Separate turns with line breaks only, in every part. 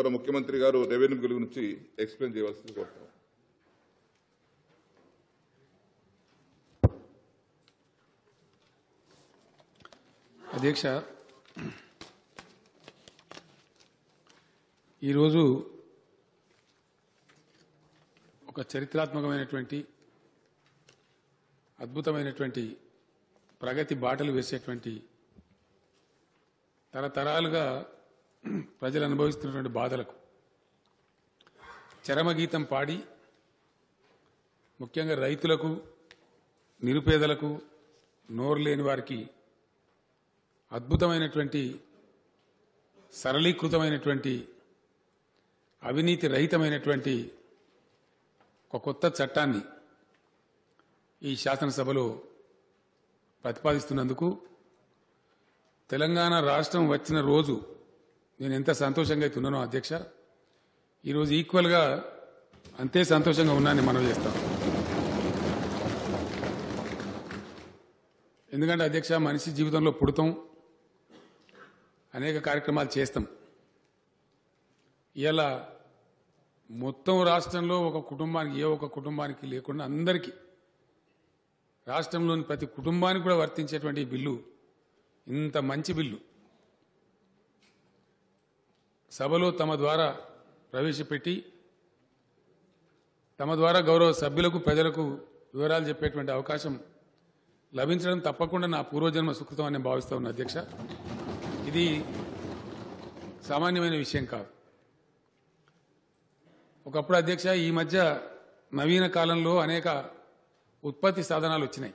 గౌరవ ముఖ్యమంత్రి గారు రెవెన్యూ బిల్ గురించి ఎక్స్ప్లెయిన్ చేయవలసింది కోరుతాం అధ్యక్ష ఈరోజు ఒక చరిత్రాత్మకమైనటువంటి అద్భుతమైనటువంటి ప్రగతి బాటలు వేసేటువంటి తరతరాలుగా ప్రజలు అనుభవిస్తున్నటువంటి బాధలకు చరమగీతం పాడి ముఖ్యంగా రైతులకు నిరుపేదలకు నోరు లేని వారికి అద్భుతమైనటువంటి సరళీకృతమైనటువంటి అవినీతి రహితమైనటువంటి ఒక కొత్త చట్టాన్ని ఈ శాసనసభలో ప్రతిపాదిస్తున్నందుకు తెలంగాణ రాష్ట్రం వచ్చిన రోజు నేను ఎంత సంతోషంగా అయితే ఉన్నానో అధ్యక్ష ఈరోజు ఈక్వల్గా అంతే సంతోషంగా ఉన్నానని మనం చేస్తాం ఎందుకంటే అధ్యక్ష మనిషి జీవితంలో పుడతాం అనేక కార్యక్రమాలు చేస్తాం ఇలా మొత్తం రాష్ట్రంలో ఒక కుటుంబానికి ఏ ఒక కుటుంబానికి లేకుండా అందరికీ రాష్ట్రంలోని ప్రతి కుటుంబానికి కూడా వర్తించేటువంటి బిల్లు ఇంత మంచి బిల్లు సభలో తమ ద్వారా ప్రవేశపెట్టి తమ ద్వారా గౌరవ సభ్యులకు ప్రజలకు వివరాలు చెప్పేటువంటి అవకాశం లభించడం తప్పకుండా నా పూర్వజన్మ సుకృతం అని భావిస్తా ఉన్నా అధ్యక్ష ఇది సామాన్యమైన విషయం కాదు ఒకప్పుడు అధ్యక్ష ఈ మధ్య నవీన కాలంలో అనేక ఉత్పత్తి సాధనాలు వచ్చినాయి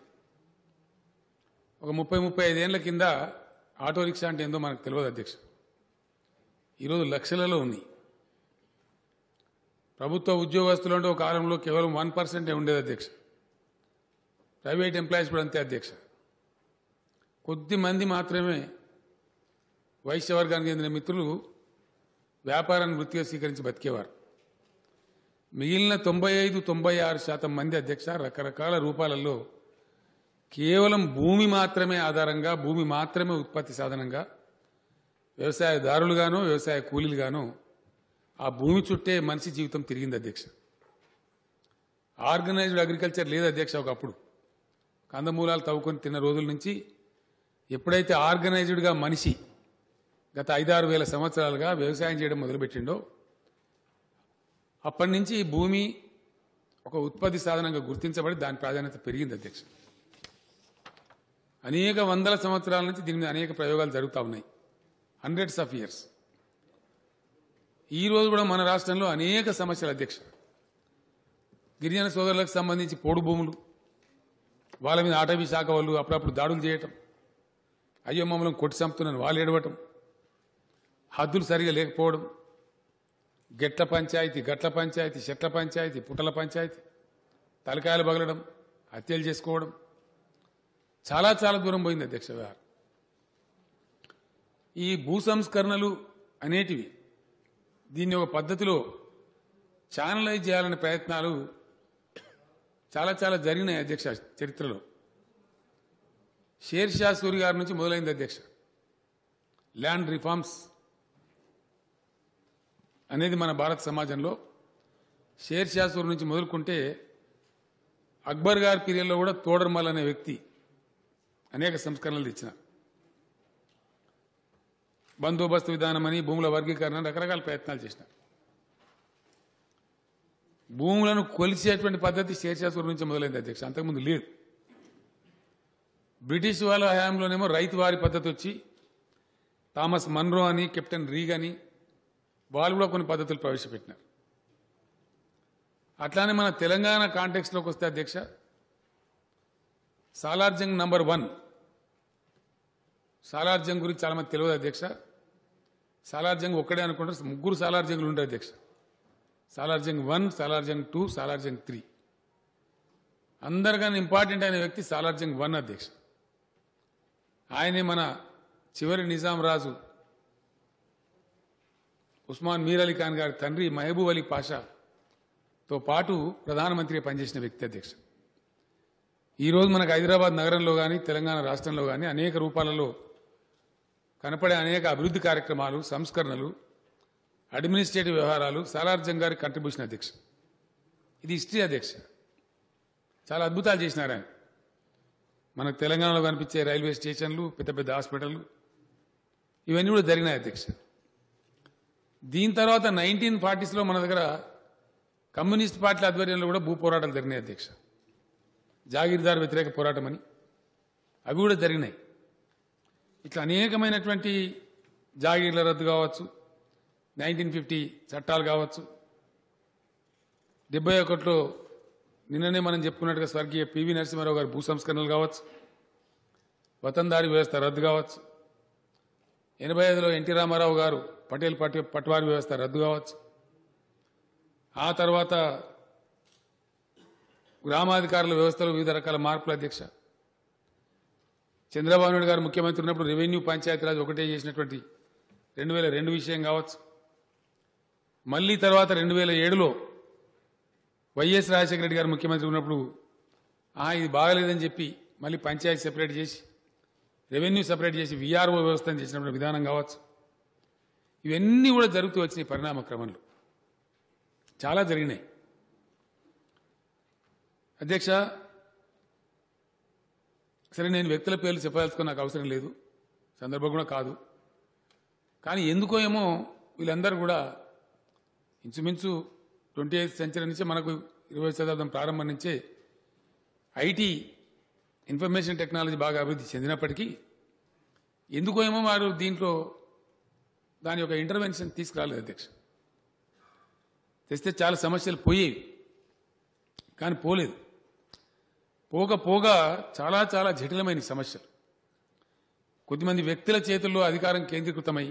ఒక ముప్పై ముప్పై ఐదేళ్ల కింద ఆటో రిక్షా అంటే ఏందో మనకు తెలియదు అధ్యక్ష ఈరోజు లక్షలలో ఉన్నాయి ప్రభుత్వ ఉద్యోగస్తులు అంటే ఒక కాలంలో కేవలం వన్ పర్సెంటే ఉండేది అధ్యక్ష ప్రైవేట్ ఎంప్లాయీస్ కూడా అంతే అధ్యక్ష కొద్ది మంది మాత్రమే వైశ్యవర్గానికి చెందిన మిత్రులు వ్యాపారాన్ని వృత్తిగా స్వీకరించి బతికేవారు మిగిలిన తొంభై ఐదు తొంభై ఆరు శాతం మంది అధ్యక్ష రకరకాల రూపాలలో కేవలం భూమి మాత్రమే ఆధారంగా భూమి మాత్రమే ఉత్పత్తి సాధనంగా వ్యవసాయదారులుగాను వ్యవసాయ కూలీలుగాను ఆ భూమి చుట్టే మనిషి జీవితం తిరిగింది అధ్యక్ష ఆర్గనైజ్డ్ అగ్రికల్చర్ లేదు అధ్యక్ష ఒకప్పుడు కందమూలాలు తవ్వుకొని తిన్న రోజుల నుంచి ఎప్పుడైతే ఆర్గనైజ్డ్గా మనిషి గత ఐదారు వేల సంవత్సరాలుగా వ్యవసాయం చేయడం మొదలుపెట్టిండో అప్పటి నుంచి భూమి ఒక ఉత్పత్తి సాధనంగా గుర్తించబడి దాని ప్రాధాన్యత పెరిగింది అధ్యక్ష అనేక వందల సంవత్సరాల నుంచి దీని మీద అనేక ప్రయోగాలు జరుగుతూ ఉన్నాయి హండ్రెడ్స్ ఆఫ్ ఇయర్స్ ఈరోజు కూడా మన రాష్ట్రంలో అనేక సమస్యలు అధ్యక్ష గిరిజన సోదరులకు సంబంధించి పోడు భూములు వాళ్ళ మీద ఆటవీ శాఖ వాళ్ళు అప్పుడప్పుడు దాడులు చేయటం అయ్యో మమ్మల్ని కొట్టి చంపుతున్నాను వాళ్ళు ఏడవటం హద్దులు సరిగా లేకపోవడం గెట్ల పంచాయతీ గట్ల పంచాయతీ చెట్ల పంచాయతీ పుట్టల పంచాయతీ తలకాయలు పగలడం హత్యలు చేసుకోవడం చాలా చాలా దూరం పోయింది అధ్యక్ష వ్యవహారం ఈ భూ సంస్కరణలు అనేటివి దీన్ని ఒక పద్ధతిలో ఛానలైజ్ చేయాలనే ప్రయత్నాలు చాలా చాలా జరిగినాయి అధ్యక్ష చరిత్రలో షేర్షా సూరి గారి నుంచి మొదలైంది అధ్యక్ష ల్యాండ్ రిఫార్మ్స్ అనేది మన భారత సమాజంలో షేర్షా సూరి నుంచి మొదలుకుంటే అక్బర్ గారి పీరియడ్లో కూడా తోడర్మల్ అనే వ్యక్తి అనేక సంస్కరణలు తెచ్చినారు బందోబస్తు విధానం అని భూముల వర్గీకరణ రకరకాల ప్రయత్నాలు చేసిన భూములను కొలిసేటువంటి పద్ధతి శేషాసురం నుంచి మొదలైంది అధ్యక్ష అంతకుముందు లేదు బ్రిటిష్ వాళ్ళ హయాంలోనేమో రైతు వారి పద్ధతి వచ్చి థామస్ మన్రో అని కెప్టెన్ రీగ్ అని వాళ్ళు కూడా కొన్ని పద్ధతులు ప్రవేశపెట్టినారు అట్లానే మన తెలంగాణ కాంటెక్స్లోకి వస్తే అధ్యక్ష సాలార్జంగ్ నంబర్ వన్ సాలార్జంగ్ గురించి చాలామంది తెలియదు అధ్యక్ష సాలార్జంగ్ ఒక్కడే అనుకుంటారు ముగ్గురు సాలార్జంగులు ఉండే అధ్యక్ష Salar Jung one Salar Jung two Salar Jung three అందరికన్నా ఇంపార్టెంట్ అయిన వ్యక్తి సాలార్జంగ్ వన్ అధ్యక్ష ఆయనే మన చివరి నిజాం రాజు ఉస్మాన్ మీర్ అలీ ఖాన్ గారి తండ్రి మహబూబ్ అలీ పాషాతో పాటు ప్రధానమంత్రిగా పనిచేసిన వ్యక్తి అధ్యక్ష ఈరోజు మనకు హైదరాబాద్ నగరంలో కానీ తెలంగాణ రాష్ట్రంలో కానీ అనేక రూపాలలో కనపడే అనేక అభివృద్ధి కార్యక్రమాలు సంస్కరణలు అడ్మినిస్ట్రేటివ్ వ్యవహారాలు సాలార్జంగ్ గారి కంట్రిబ్యూషన్ అధ్యక్ష ఇది హిస్టరీ అధ్యక్ష చాలా అద్భుతాలు చేసినారు ఆయన మనకు తెలంగాణలో కనిపించే రైల్వే స్టేషన్లు పెద్ద పెద్ద హాస్పిటల్లు ఇవన్నీ కూడా జరిగినాయి అధ్యక్ష దీని తర్వాత నైన్టీన్ ఫార్టీస్లో మన దగ్గర కమ్యూనిస్ట్ పార్టీల ఆధ్వర్యంలో కూడా భూ పోరాటాలు జరిగినాయి అధ్యక్ష జాగీర్దార్ వ్యతిరేక పోరాటం అని అవి కూడా జరిగినాయి ఇట్లా అనేకమైనటువంటి జాగీర్ల రద్దు కావచ్చు నైన్టీన్ ఫిఫ్టీ చట్టాలు కావచ్చు డెబ్బై ఒకటిలో నిన్ననే మనం చెప్పుకున్నట్టుగా స్వర్గీయ పివి నరసింహారావు గారి భూ సంస్కరణలు కావచ్చు వతందారి వ్యవస్థ రద్దు కావచ్చు ఎనభై ఐదులో ఎన్టీ రామారావు గారు పటేల్ పటి పట్వారి వ్యవస్థ రద్దు కావచ్చు ఆ తర్వాత గ్రామాధికారుల వ్యవస్థలో వివిధ రకాల మార్పుల అధ్యక్ష చంద్రబాబు నాయుడు గారు ముఖ్యమంత్రి ఉన్నప్పుడు రెవెన్యూ పంచాయతీరాజ్ ఒకటే చేసినటువంటి రెండు వేల రెండు విషయం కావచ్చు మళ్ళీ తర్వాత రెండు వేల ఏడులో వైఎస్ రాజశేఖర రెడ్డి గారు ముఖ్యమంత్రి ఉన్నప్పుడు ఆ ఇది బాగలేదని చెప్పి మళ్ళీ పంచాయతీ సెపరేట్ చేసి రెవెన్యూ సెపరేట్ చేసి విఆర్ఓ వ్యవస్థను చేసినప్పుడు విధానం కావచ్చు ఇవన్నీ కూడా జరుగుతూ వచ్చినాయి పరిణామ క్రమంలో చాలా జరిగినాయి అధ్యక్ష సరే నేను వ్యక్తుల పేర్లు చెప్పదలుచుకుని నాకు అవసరం లేదు సందర్భం కూడా కాదు కానీ ఎందుకో ఏమో వీళ్ళందరూ కూడా ఇంచుమించు ట్వంటీ ఎయిత్ సెంచరీ నుంచి మనకు ఇరవై శతాబ్దం ప్రారంభం నుంచే ఐటీ ఇన్ఫర్మేషన్ టెక్నాలజీ బాగా అభివృద్ధి చెందినప్పటికీ ఎందుకో ఏమో వారు దీంట్లో దాని యొక్క ఇంటర్వెన్షన్ తీసుకురాలేదు అధ్యక్ష తెస్తే చాలా సమస్యలు పోయేవి కానీ పోలేదు పోగ పోగ చాలా చాలా జటిలమైన సమస్యలు కొద్దిమంది వ్యక్తుల చేతుల్లో అధికారం కేంద్రీకృతమై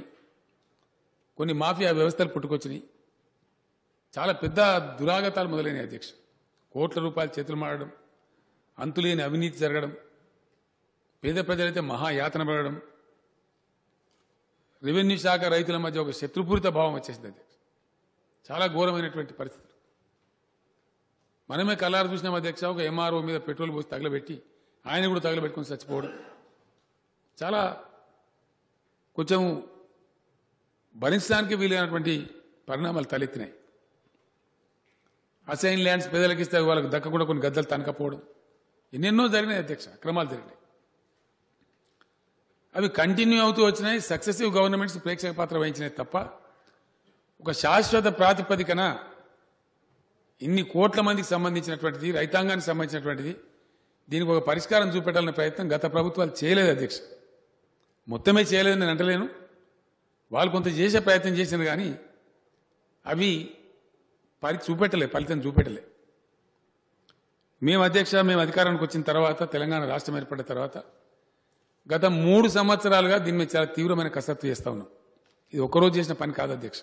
కొన్ని మాఫియా వ్యవస్థలు పుట్టుకొచ్చినాయి చాలా పెద్ద దురాగతాలు మొదలైన అధ్యక్ష కోట్ల రూపాయల చేతులు మారడం అంతులేని అవినీతి జరగడం పేద ప్రజలైతే మహాయాతన పడడం రెవెన్యూ శాఖ రైతుల మధ్య ఒక శత్రుపూరిత భావం వచ్చేసింది అధ్యక్ష చాలా ఘోరమైనటువంటి పరిస్థితి మనమే కళ్ళారు చూసినాం అధ్యక్ష ఒక ఎంఆర్ఓ మీద పెట్రోల్ పోసి తగలబెట్టి ఆయన కూడా తగలబెట్టుకుని చచ్చిపోవడం చాలా కొంచెం భరించడానికి వీలైనటువంటి పరిణామాలు తలెత్తినాయి అసైన్ ల్యాండ్స్ పేదలకు ఇస్తే వాళ్ళకి దక్కకుండా కొన్ని గద్దలు తనకపోవడం ఎన్నెన్నో జరిగినాయి అధ్యక్ష అక్రమాలు జరిగినాయి అవి కంటిన్యూ అవుతూ వచ్చినాయి సక్సెసివ్ గవర్నమెంట్స్ ప్రేక్షక పాత్ర వహించినాయి తప్ప ఒక శాశ్వత ప్రాతిపదికన ఇన్ని కోట్ల మందికి సంబంధించినటువంటిది రైతాంగానికి సంబంధించినటువంటిది దీనికి ఒక పరిష్కారం చూపెట్టాలనే ప్రయత్నం గత ప్రభుత్వాలు చేయలేదు అధ్యక్ష మొత్తమే చేయలేదని నేను అంటలేను వాళ్ళు కొంత చేసే ప్రయత్నం చేశాను కానీ అవి పరి చూపెట్టలే ఫలితం చూపెట్టలే మేము అధ్యక్ష మేము అధికారానికి వచ్చిన తర్వాత తెలంగాణ రాష్ట్రం ఏర్పడిన తర్వాత గత మూడు సంవత్సరాలుగా దీని మీద చాలా తీవ్రమైన కసరత్తు చేస్తూ ఉన్నాం ఇది ఒకరోజు చేసిన పని కాదు అధ్యక్ష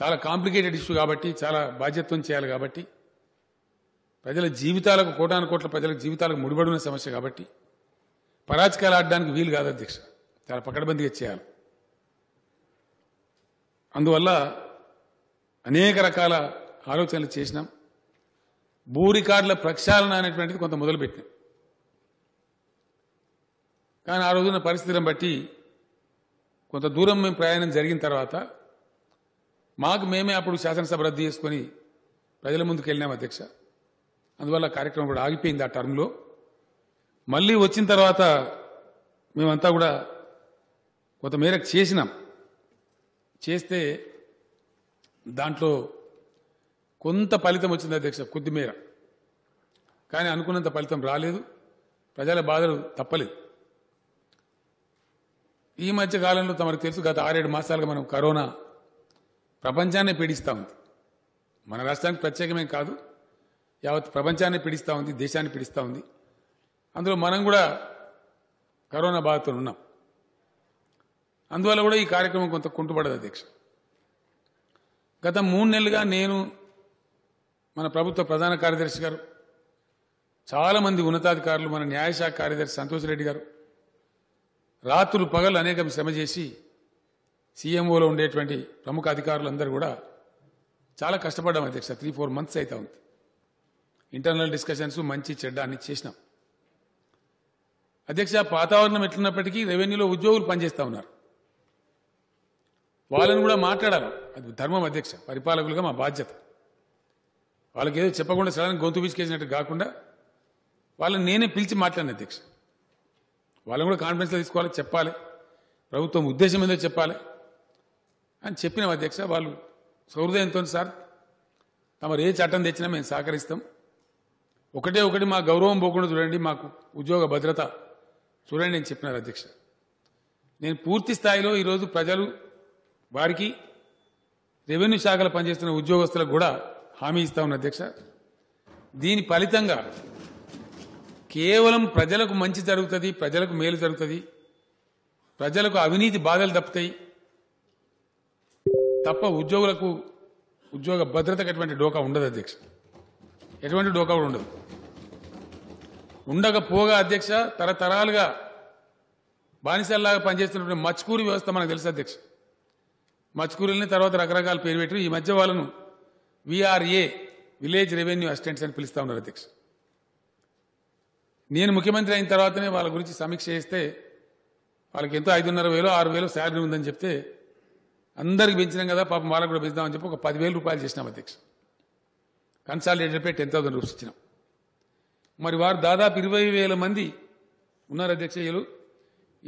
చాలా కాంప్లికేటెడ్ ఇష్యూ కాబట్టి చాలా బాధ్యత్వం చేయాలి కాబట్టి ప్రజల జీవితాలకు కోటాను కోట్ల ప్రజల జీవితాలకు ముడిపడిన సమస్య కాబట్టి పరాజకాలు ఆడడానికి వీలు కాదు అధ్యక్ష చాలా పకడ్బందీగా చేయాలి అందువల్ల అనేక రకాల ఆలోచనలు చేసినాం భూ రికార్డుల ప్రక్షాళన అనేటువంటిది కొంత మొదలుపెట్టినాం కానీ ఆ రోజున పరిస్థితిని బట్టి కొంత దూరం మేము ప్రయాణం జరిగిన తర్వాత మాకు మేమే అప్పుడు శాసనసభ రద్దు చేసుకొని ప్రజల ముందుకు వెళ్ళినాం అధ్యక్ష అందువల్ల కార్యక్రమం కూడా ఆగిపోయింది ఆ టర్మ్లో మళ్ళీ వచ్చిన తర్వాత మేమంతా కూడా కొంత మేరకు చేసినాం చేస్తే దాంట్లో కొంత ఫలితం వచ్చింది అధ్యక్ష కొద్దిమేర కానీ అనుకున్నంత ఫలితం రాలేదు ప్రజల బాధలు తప్పలేదు ఈ మధ్య కాలంలో తమకు తెలుసు గత ఆరేడు మాసాలుగా మనం కరోనా ప్రపంచాన్ని పీడిస్తూ ఉంది మన రాష్ట్రానికి ప్రత్యేకమే కాదు యావత్ ప్రపంచాన్ని పీడిస్తూ ఉంది దేశాన్ని పీడిస్తూ ఉంది అందులో మనం కూడా కరోనా బాధతో ఉన్నాం అందువల్ల కూడా ఈ కార్యక్రమం కొంత కుంటుపడదు అధ్యక్ష గత మూడు నెలలుగా నేను మన ప్రభుత్వ ప్రధాన కార్యదర్శి గారు చాలామంది ఉన్నతాధికారులు మన న్యాయశాఖ కార్యదర్శి సంతోష్ రెడ్డి గారు రాత్రులు పగలు అనేకం శ్రమ చేసి సీఎంఓలో ఉండేటువంటి ప్రముఖ అధికారులందరూ కూడా చాలా కష్టపడ్డాం అధ్యక్ష త్రీ ఫోర్ మంత్స్ అయితే ఉంది ఇంటర్నల్ డిస్కషన్స్ మంచి చెడ్డ అని చేసినాం అధ్యక్ష వాతావరణం ఎట్లున్నప్పటికీ రెవెన్యూలో ఉద్యోగులు పనిచేస్తూ ఉన్నారు వాళ్ళని కూడా మాట్లాడాలి అది ధర్మం అధ్యక్ష పరిపాలకులుగా మా బాధ్యత వాళ్ళకి ఏదో చెప్పకుండా సడన్ గొంతు పిసికేసినట్టు కాకుండా వాళ్ళని నేనే పిలిచి మాట్లాడిన అధ్యక్ష వాళ్ళని కూడా కాన్ఫిడెన్స్లో తీసుకోవాలి చెప్పాలి ప్రభుత్వం ఉద్దేశం ఏదో చెప్పాలి అని చెప్పిన అధ్యక్ష వాళ్ళు సౌహృదయంతో సార్ తమరు ఏ చట్టం తెచ్చినా మేము సహకరిస్తాం ఒకటే ఒకటి మా గౌరవం పోకుండా చూడండి మాకు ఉద్యోగ భద్రత చూడండి నేను చెప్పినారు అధ్యక్ష నేను పూర్తి స్థాయిలో ఈరోజు ప్రజలు వారికి రెవెన్యూ శాఖలో పనిచేస్తున్న ఉద్యోగస్తులకు కూడా హామీ ఇస్తా ఉన్న అధ్యక్ష దీని ఫలితంగా కేవలం ప్రజలకు మంచి జరుగుతుంది ప్రజలకు మేలు జరుగుతుంది ప్రజలకు అవినీతి బాధలు తప్పుతాయి తప్ప ఉద్యోగులకు ఉద్యోగ భద్రతకు ఎటువంటి డోకా ఉండదు అధ్యక్ష ఎటువంటి డోకా కూడా ఉండదు ఉండకపోగా అధ్యక్ష తరతరాలుగా బానిసల్లాగా పనిచేస్తున్నటువంటి మచ్కూరి వ్యవస్థ మనకు తెలుసు అధ్యక్ష మచ్కూరిల్ని తర్వాత రకరకాల పేరు పెట్టి ఈ మధ్య వాళ్ళను విఆర్ఏ విలేజ్ రెవెన్యూ అసిస్టెంట్స్ అని పిలుస్తూ ఉన్నారు అధ్యక్ష నేను ముఖ్యమంత్రి అయిన తర్వాతనే వాళ్ళ గురించి సమీక్ష చేస్తే వాళ్ళకి ఎంతో ఐదున్నర వేలు ఆరు వేలు శాలరీ ఉందని చెప్తే అందరికి పెంచినాం కదా పాపం వాళ్ళకు కూడా పెంచుదామని చెప్పి ఒక పదివేల రూపాయలు చేసినాం అధ్యక్ష consolidated pay ten thousand rupees ఇచ్చినాం మరి వారు దాదాపు ఇరవై వేల మంది ఉన్నారు అధ్యక్ష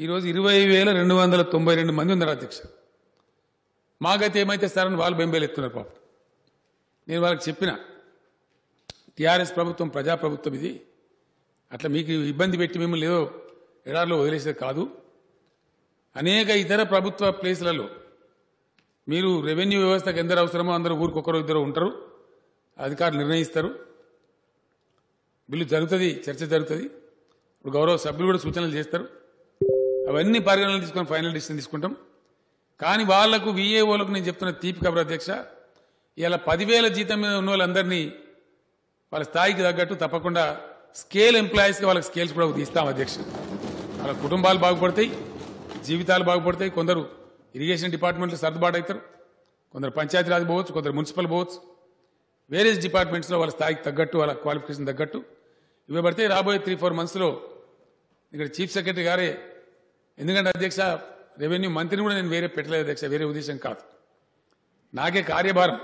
ఈరోజు ఇరవై వేల రెండు వందల తొంభై రెండు మంది ఉన్నారు అధ్యక్ష మాకైతే ఏమైతే సార్ అని వాళ్ళు బెంబేలు ఎత్తున్నారు పాపం నేను వాళ్ళకి చెప్పిన టీఆర్ఎస్ ప్రభుత్వం ప్రజాప్రభుత్వం ఇది అట్లా మీకు ఇబ్బంది పెట్టి మిమ్మల్ని ఏదో ఎడార్లో వదిలేసేది కాదు అనేక ఇతర ప్రభుత్వ ప్లేసులలో మీరు రెవెన్యూ వ్యవస్థకు ఎందరు అవసరమో అందరూ ఊరికొకరు ఇద్దరు ఉంటారు అధికారులు నిర్ణయిస్తారు బిల్లు జరుగుతుంది చర్చ జరుగుతుంది ఇప్పుడు గౌరవ సభ్యులు కూడా సూచనలు చేస్తారు అవన్నీ పరిగణనలు తీసుకొని ఫైనల్ డిసిషన్ తీసుకుంటాం కానీ వాళ్లకు విఏఓలకు నేను చెప్తున్న తీపి కబర్ అధ్యక్ష ఇలా పదివేల జీతం మీద ఉన్న వాళ్ళందరినీ వాళ్ళ స్థాయికి తగ్గట్టు తప్పకుండా స్కేల్ ఎంప్లాయీస్కి వాళ్ళకి స్కేల్స్ కూడా తీస్తాం అధ్యక్ష వాళ్ళ కుటుంబాలు బాగుపడతాయి జీవితాలు బాగుపడతాయి కొందరు ఇరిగేషన్ డిపార్ట్మెంట్లో సర్దుబాటు అవుతారు కొందరు పంచాయతీరాజ్ పోవచ్చు కొందరు మున్సిపల్ పోవచ్చు వేరే డిపార్ట్మెంట్స్లో వాళ్ళ స్థాయికి తగ్గట్టు వాళ్ళ క్వాలిఫికేషన్ తగ్గట్టు ఇవ్వబడితే పడితే రాబోయే త్రీ ఫోర్ మంత్స్లో ఇక్కడ చీఫ్ సెక్రటరీ గారే ఎందుకంటే అధ్యక్ష రెవెన్యూ మంత్రిని కూడా నేను వేరే పెట్టలేదు అధ్యక్ష వేరే ఉద్దేశం కాదు నాకే కార్యభారం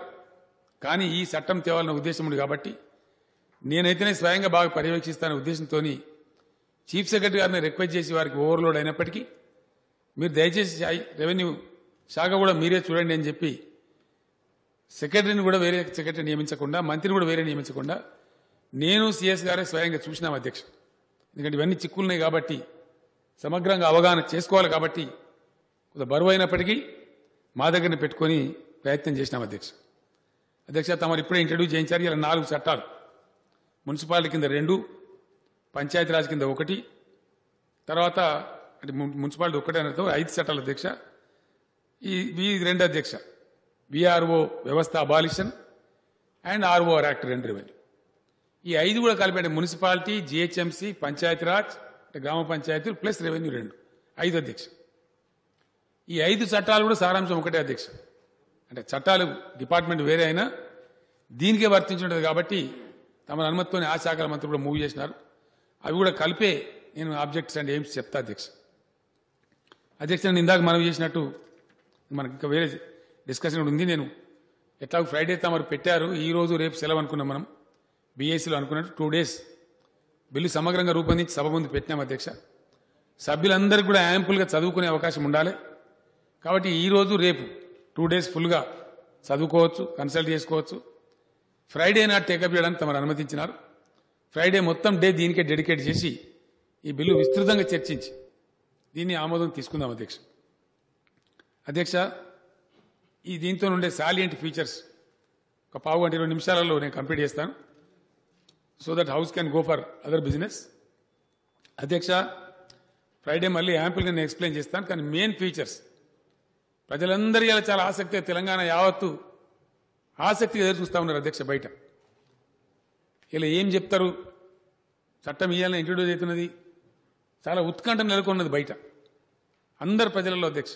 కానీ ఈ చట్టం తేవాలన్న ఉద్దేశం ఉంది కాబట్టి నేనైతేనే స్వయంగా బాగా పర్యవేక్షిస్తానే ఉద్దేశంతో చీఫ్ సెక్రటరీ గారిని రిక్వెస్ట్ చేసి వారికి ఓవర్లోడ్ అయినప్పటికీ మీరు దయచేసి రెవెన్యూ శాఖ కూడా మీరే చూడండి అని చెప్పి సెక్రటరీని కూడా వేరే సెక్రటరీ నియమించకుండా మంత్రిని కూడా వేరే నియమించకుండా నేను సిఎస్ గారే స్వయంగా చూసినాం అధ్యక్ష ఎందుకంటే ఇవన్నీ చిక్కులున్నాయి కాబట్టి సమగ్రంగా అవగాహన చేసుకోవాలి కాబట్టి కొంత బరువు అయినప్పటికీ మా దగ్గరనే పెట్టుకొని ప్రయత్నం చేసినాం అధ్యక్ష అధ్యక్ష తమరు ఇప్పుడే ఇంట్రడ్యూస్ చేయించారు ఇలా నాలుగు చట్టాలు మున్సిపాలిటీ కింద రెండు పంచాయతీరాజ్ కింద ఒకటి తర్వాత అంటే మున్సిపాలిటీ ఒక్కటే అనతో ఐదు చట్టాల అధ్యక్ష ఈ వి రెండు అధ్యక్ష విఆర్ఓ వ్యవస్థ అబాలిషన్ అండ్ ఆర్ఓఆర్ యాక్ట్ రెండు రెవెన్యూ ఈ ఐదు కూడా కలిపి మున్సిపాలిటీ జిహెచ్ఎంసీ పంచాయతీరాజ్ అంటే గ్రామ పంచాయతీలు ప్లస్ రెవెన్యూ రెండు ఐదు అధ్యక్ష ఈ ఐదు చట్టాలు కూడా సారాంశం ఒకటే అధ్యక్ష అంటే చట్టాలు డిపార్ట్మెంట్ వేరే అయినా దీనికే వర్తించుంటుంది కాబట్టి తమ అనుమతితోనే ఆ శాఖల మంత్రి కూడా మూవ్ చేసినారు అవి కూడా కలిపే నేను ఆబ్జెక్ట్స్ అండ్ ఎయిమ్స్ చెప్తా అధ్యక్ష అధ్యక్షుడు నేను ఇందాక మనం చేసినట్టు మనకి ఇంకా వేరే డిస్కషన్ ఉంది నేను ఎట్లా ఫ్రైడే తమరు పెట్టారు ఈ రోజు రేపు సెలవు అనుకున్నాం మనం బీఏసీలో అనుకున్నట్టు టూ డేస్ బిల్లు సమగ్రంగా రూపొందించి సభ ముందు పెట్టినాం అధ్యక్ష సభ్యులందరికీ కూడా యాంపుల్గా చదువుకునే అవకాశం ఉండాలి కాబట్టి ఈరోజు రేపు టూ డేస్ ఫుల్గా చదువుకోవచ్చు కన్సల్ట్ చేసుకోవచ్చు ఫ్రైడే నాడు టేకప్ చేయడానికి తమరు అనుమతించినారు ఫ్రైడే మొత్తం డే దీనికే డెడికేట్ చేసి ఈ బిల్లు విస్తృతంగా చర్చించి దీన్ని ఆమోదం తీసుకుందాం అధ్యక్ష అధ్యక్ష ఈ దీంతో నుండే సాలియంట్ ఫీచర్స్ ఒక పావు గంట ఇరవై నిమిషాలలో నేను కంప్లీట్ చేస్తాను so that house can go for other business అధ్యక్ష ఫ్రైడే మళ్ళీ యాంపుల్ నేను ఎక్స్ప్లెయిన్ చేస్తాను కానీ మెయిన్ ఫీచర్స్ ప్రజలందరి చాలా ఆసక్తి తెలంగాణ యావత్తు ఆసక్తిగా ఎదురు చూస్తూ ఉన్నారు అధ్యక్ష బయట ఇలా ఏం చెప్తారు చట్టం ఇవ్వాలని ఇంట్రడ్యూస్ అవుతున్నది చాలా ఉత్కంఠ నెలకొన్నది బయట అందరు ప్రజలలో అధ్యక్ష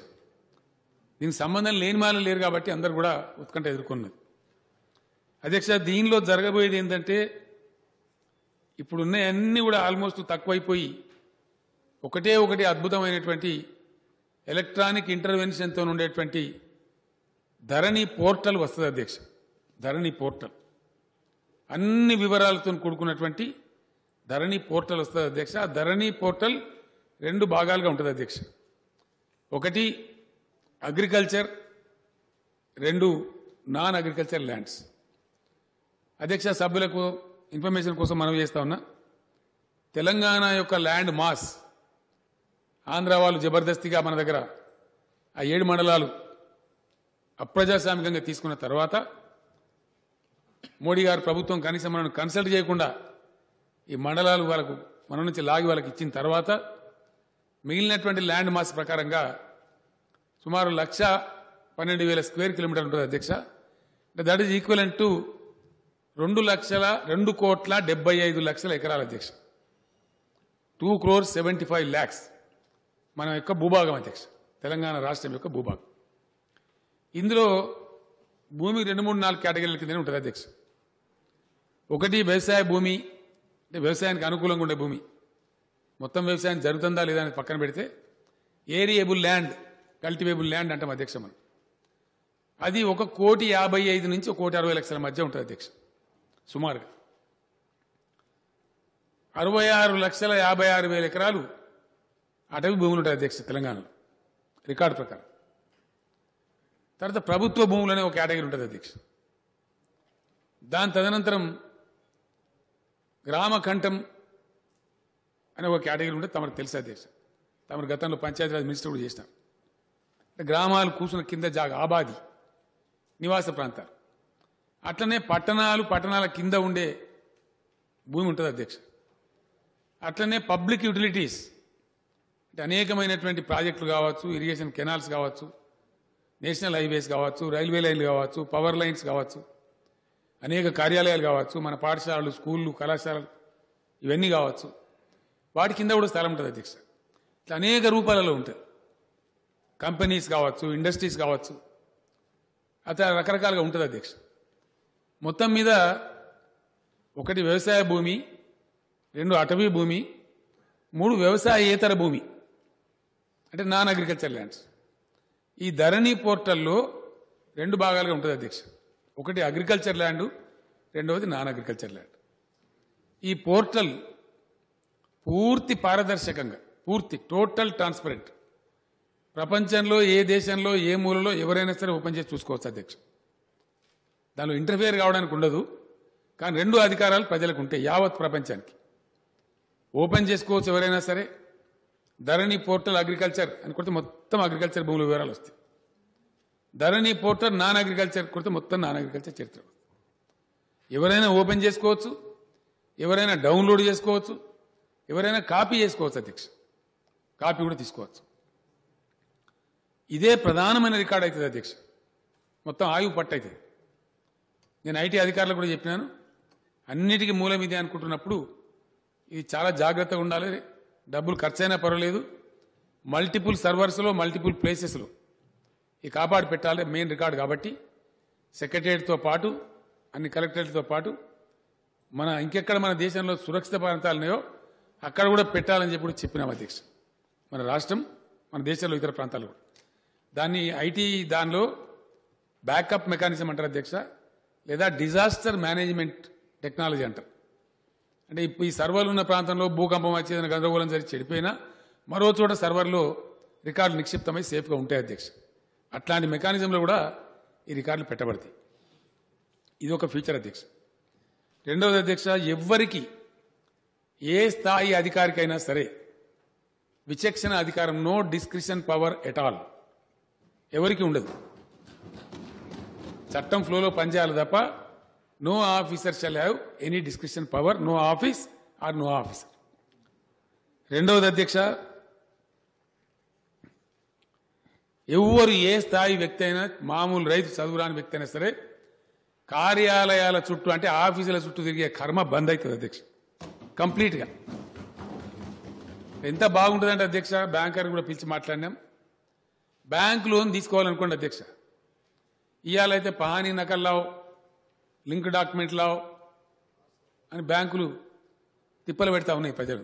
దీనికి సంబంధం లేని వాళ్ళు లేరు కాబట్టి అందరు కూడా ఉత్కంఠ ఎదుర్కొన్నది అధ్యక్ష దీనిలో జరగబోయేది ఏంటంటే ఇప్పుడున్న కూడా ఆల్మోస్ట్ తక్కువైపోయి ఒకటే ఒకటి అద్భుతమైనటువంటి ఎలక్ట్రానిక్ ఇంటర్వెన్షన్తో ఉండేటువంటి ధరణి పోర్టల్ వస్తుంది అధ్యక్ష ధరణి పోర్టల్ అన్ని వివరాలతో కూడుకున్నటువంటి ధరణి పోర్టల్ వస్తుంది అధ్యక్ష ఆ ధరణి పోర్టల్ రెండు భాగాలుగా ఉంటుంది అధ్యక్ష ఒకటి అగ్రికల్చర్ రెండు నాన్ అగ్రికల్చర్ ల్యాండ్స్ అధ్యక్ష సభ్యులకు ఇన్ఫర్మేషన్ కోసం మనం చేస్తా ఉన్నా తెలంగాణ యొక్క ల్యాండ్ మాస్ ఆంధ్ర వాళ్ళు జబర్దస్తిగా మన దగ్గర ఆ ఏడు మండలాలు అప్రజాస్వామికంగా తీసుకున్న తర్వాత మోడీ గారు ప్రభుత్వం కనీసం మనం కన్సల్ట్ చేయకుండా ఈ మండలాలు వాళ్ళకు మన నుంచి లాగి వాళ్ళకి ఇచ్చిన తర్వాత మిగిలినటువంటి ల్యాండ్ మాస్ ప్రకారంగా సుమారు లక్ష పన్నెండు వేల స్క్వేర్ కిలోమీటర్ ఉంటుంది అధ్యక్ష దట్ ఈజ్ ఈక్వల్ టు రెండు లక్షల రెండు కోట్ల డెబ్బై ఐదు లక్షల ఎకరాల అధ్యక్ష two crore seventy five lakhs మన యొక్క భూభాగం అధ్యక్ష తెలంగాణ రాష్ట్రం యొక్క భూభాగం ఇందులో భూమి రెండు మూడు నాలుగు కేటగిరీల కిందనే ఉంటుంది అధ్యక్ష ఒకటి వ్యవసాయ భూమి అంటే వ్యవసాయానికి అనుకూలంగా ఉండే భూమి మొత్తం వ్యవసాయం జరుగుతుందా లేదా అని పక్కన పెడితే ఏరియబుల్ ల్యాండ్ కల్టివేబుల్ ల్యాండ్ అంటాం అధ్యక్ష మనం అది ఒక కోటి యాభై ఐదు నుంచి ఒక కోటి అరవై లక్షల మధ్య ఉంటుంది అధ్యక్ష సుమారుగా అరవై ఆరు లక్షల యాభై ఆరు వేల ఎకరాలు అటవీ భూములు ఉంటాయి అధ్యక్ష తెలంగాణలో రికార్డు ప్రకారం తర్వాత ప్రభుత్వ భూములనే ఒక కేటగిరీ ఉంటుంది అధ్యక్ష దాని తదనంతరం గ్రామకంఠం అనే ఒక కేటగిరీ ఉంటే తమకు తెలిసే దేశం తమరు గతంలో పంచాయతీరాజ్ మినిస్టర్ కూడా చేసినారు గ్రామాలు కూర్చున్న కింద జాగ ఆబాది నివాస ప్రాంతాలు అట్లనే పట్టణాలు పట్టణాల కింద ఉండే భూమి ఉంటుంది అధ్యక్ష అట్లనే పబ్లిక్ యూటిలిటీస్ అంటే అనేకమైనటువంటి ప్రాజెక్టులు కావచ్చు ఇరిగేషన్ కెనాల్స్ కావచ్చు నేషనల్ హైవేస్ కావచ్చు రైల్వే లైన్లు కావచ్చు పవర్ లైన్స్ కావచ్చు అనేక కార్యాలయాలు కావచ్చు మన పాఠశాలలు స్కూళ్ళు కళాశాలలు ఇవన్నీ కావచ్చు వాటి కింద కూడా స్థలం ఉంటుంది అధ్యక్ష ఇట్లా అనేక రూపాలలో ఉంటుంది కంపెనీస్ కావచ్చు ఇండస్ట్రీస్ కావచ్చు అట్లా రకరకాలుగా ఉంటుంది అధ్యక్ష మొత్తం మీద ఒకటి వ్యవసాయ భూమి రెండు అటవీ భూమి మూడు వ్యవసాయేతర భూమి అంటే నాన్ అగ్రికల్చర్ ల్యాండ్స్ ఈ ధరణి పోర్టల్లో రెండు భాగాలుగా ఉంటుంది అధ్యక్ష ఒకటి అగ్రికల్చర్ ల్యాండ్ రెండవది నాన్ అగ్రికల్చర్ ల్యాండ్ ఈ పోర్టల్ పూర్తి పారదర్శకంగా పూర్తి టోటల్ ట్రాన్స్పరెంట్ ప్రపంచంలో ఏ దేశంలో ఏ మూలలో ఎవరైనా సరే ఓపెన్ చేసి చూసుకోవచ్చు అధ్యక్ష దానిలో ఇంటర్ఫియర్ కావడానికి ఉండదు కానీ రెండు అధికారాలు ప్రజలకు ఉంటాయి యావత్ ప్రపంచానికి ఓపెన్ చేసుకోవచ్చు ఎవరైనా సరే ధరణి పోర్టల్ అగ్రికల్చర్ అని కొడితే మొత్తం అగ్రికల్చర్ భూముల వివరాలు వస్తాయి ధరణి పోర్టల్ నాన్ అగ్రికల్చర్ కొడితే మొత్తం నాన్ అగ్రికల్చర్ చరిత్ర ఎవరైనా ఓపెన్ చేసుకోవచ్చు ఎవరైనా డౌన్లోడ్ చేసుకోవచ్చు ఎవరైనా కాపీ చేసుకోవచ్చు అధ్యక్ష కాపీ కూడా తీసుకోవచ్చు ఇదే ప్రధానమైన రికార్డ్ అవుతుంది అధ్యక్ష మొత్తం ఆయువు పట్టయితే నేను ఐటీ అధికారులకు కూడా చెప్పినాను అన్నిటికీ మూలం ఇదే అనుకుంటున్నప్పుడు ఇది చాలా జాగ్రత్తగా ఉండాలి డబ్బులు ఖర్చైనా పర్వాలేదు మల్టిపుల్ సర్వర్స్లో మల్టిపుల్ ప్లేసెస్లో ఈ కాపాడు పెట్టాలి మెయిన్ రికార్డు కాబట్టి సెక్రటరియట్తో పాటు అన్ని కలెక్టరేట్తో పాటు మన ఇంకెక్కడ మన దేశంలో సురక్షిత ప్రాంతాలు ఉన్నాయో అక్కడ కూడా పెట్టాలని చెప్పి కూడా చెప్పినాం అధ్యక్ష మన రాష్ట్రం మన దేశంలో ఇతర ప్రాంతాలు కూడా దాన్ని ఐటీ దానిలో బ్యాకప్ మెకానిజం అంటారు అధ్యక్ష లేదా డిజాస్టర్ మేనేజ్మెంట్ టెక్నాలజీ అంటారు అంటే ఇప్పుడు ఈ సర్వర్లు ఉన్న ప్రాంతంలో భూకంపం వచ్చేదని గందరగోళం జరిగి చెడిపోయినా మరో చోట సర్వర్లో రికార్డులు నిక్షిప్తమై సేఫ్గా ఉంటాయి అధ్యక్ష అట్లాంటి మెకానిజంలో కూడా ఈ రికార్డులు పెట్టబడతాయి ఇది ఒక ఫ్యూచర్ అధ్యక్ష రెండవది అధ్యక్ష ఎవ్వరికి ఏ స్థాయి అధికారికైనా సరే విచక్షణ అధికారం no discretion power at all ఎవరికి ఉండదు చట్టం ఫ్లోలో పనిచేయాలి తప్ప no officer shall have any description power no office or no officer రెండవది అధ్యక్ష ఎవరు ఏ స్థాయి వ్యక్తి అయినా మామూలు రైతు చదువురాని వ్యక్తి అయినా సరే కార్యాలయాల చుట్టూ అంటే ఆఫీసుల చుట్టూ తిరిగే కర్మ బంద్ అవుతుంది అధ్యక్ష కంప్లీట్గా ఎంత బాగుంటుందంటే అధ్యక్ష బ్యాంకర్ కూడా పిలిచి మాట్లాడినాం బ్యాంక్ లోన్ తీసుకోవాలనుకోండి అధ్యక్ష ఇవాళైతే పహానీ నకల్లావు లింక్ డాక్యుమెంట్ లావు అని బ్యాంకులు తిప్పలు పెడతా ఉన్నాయి ప్రజలు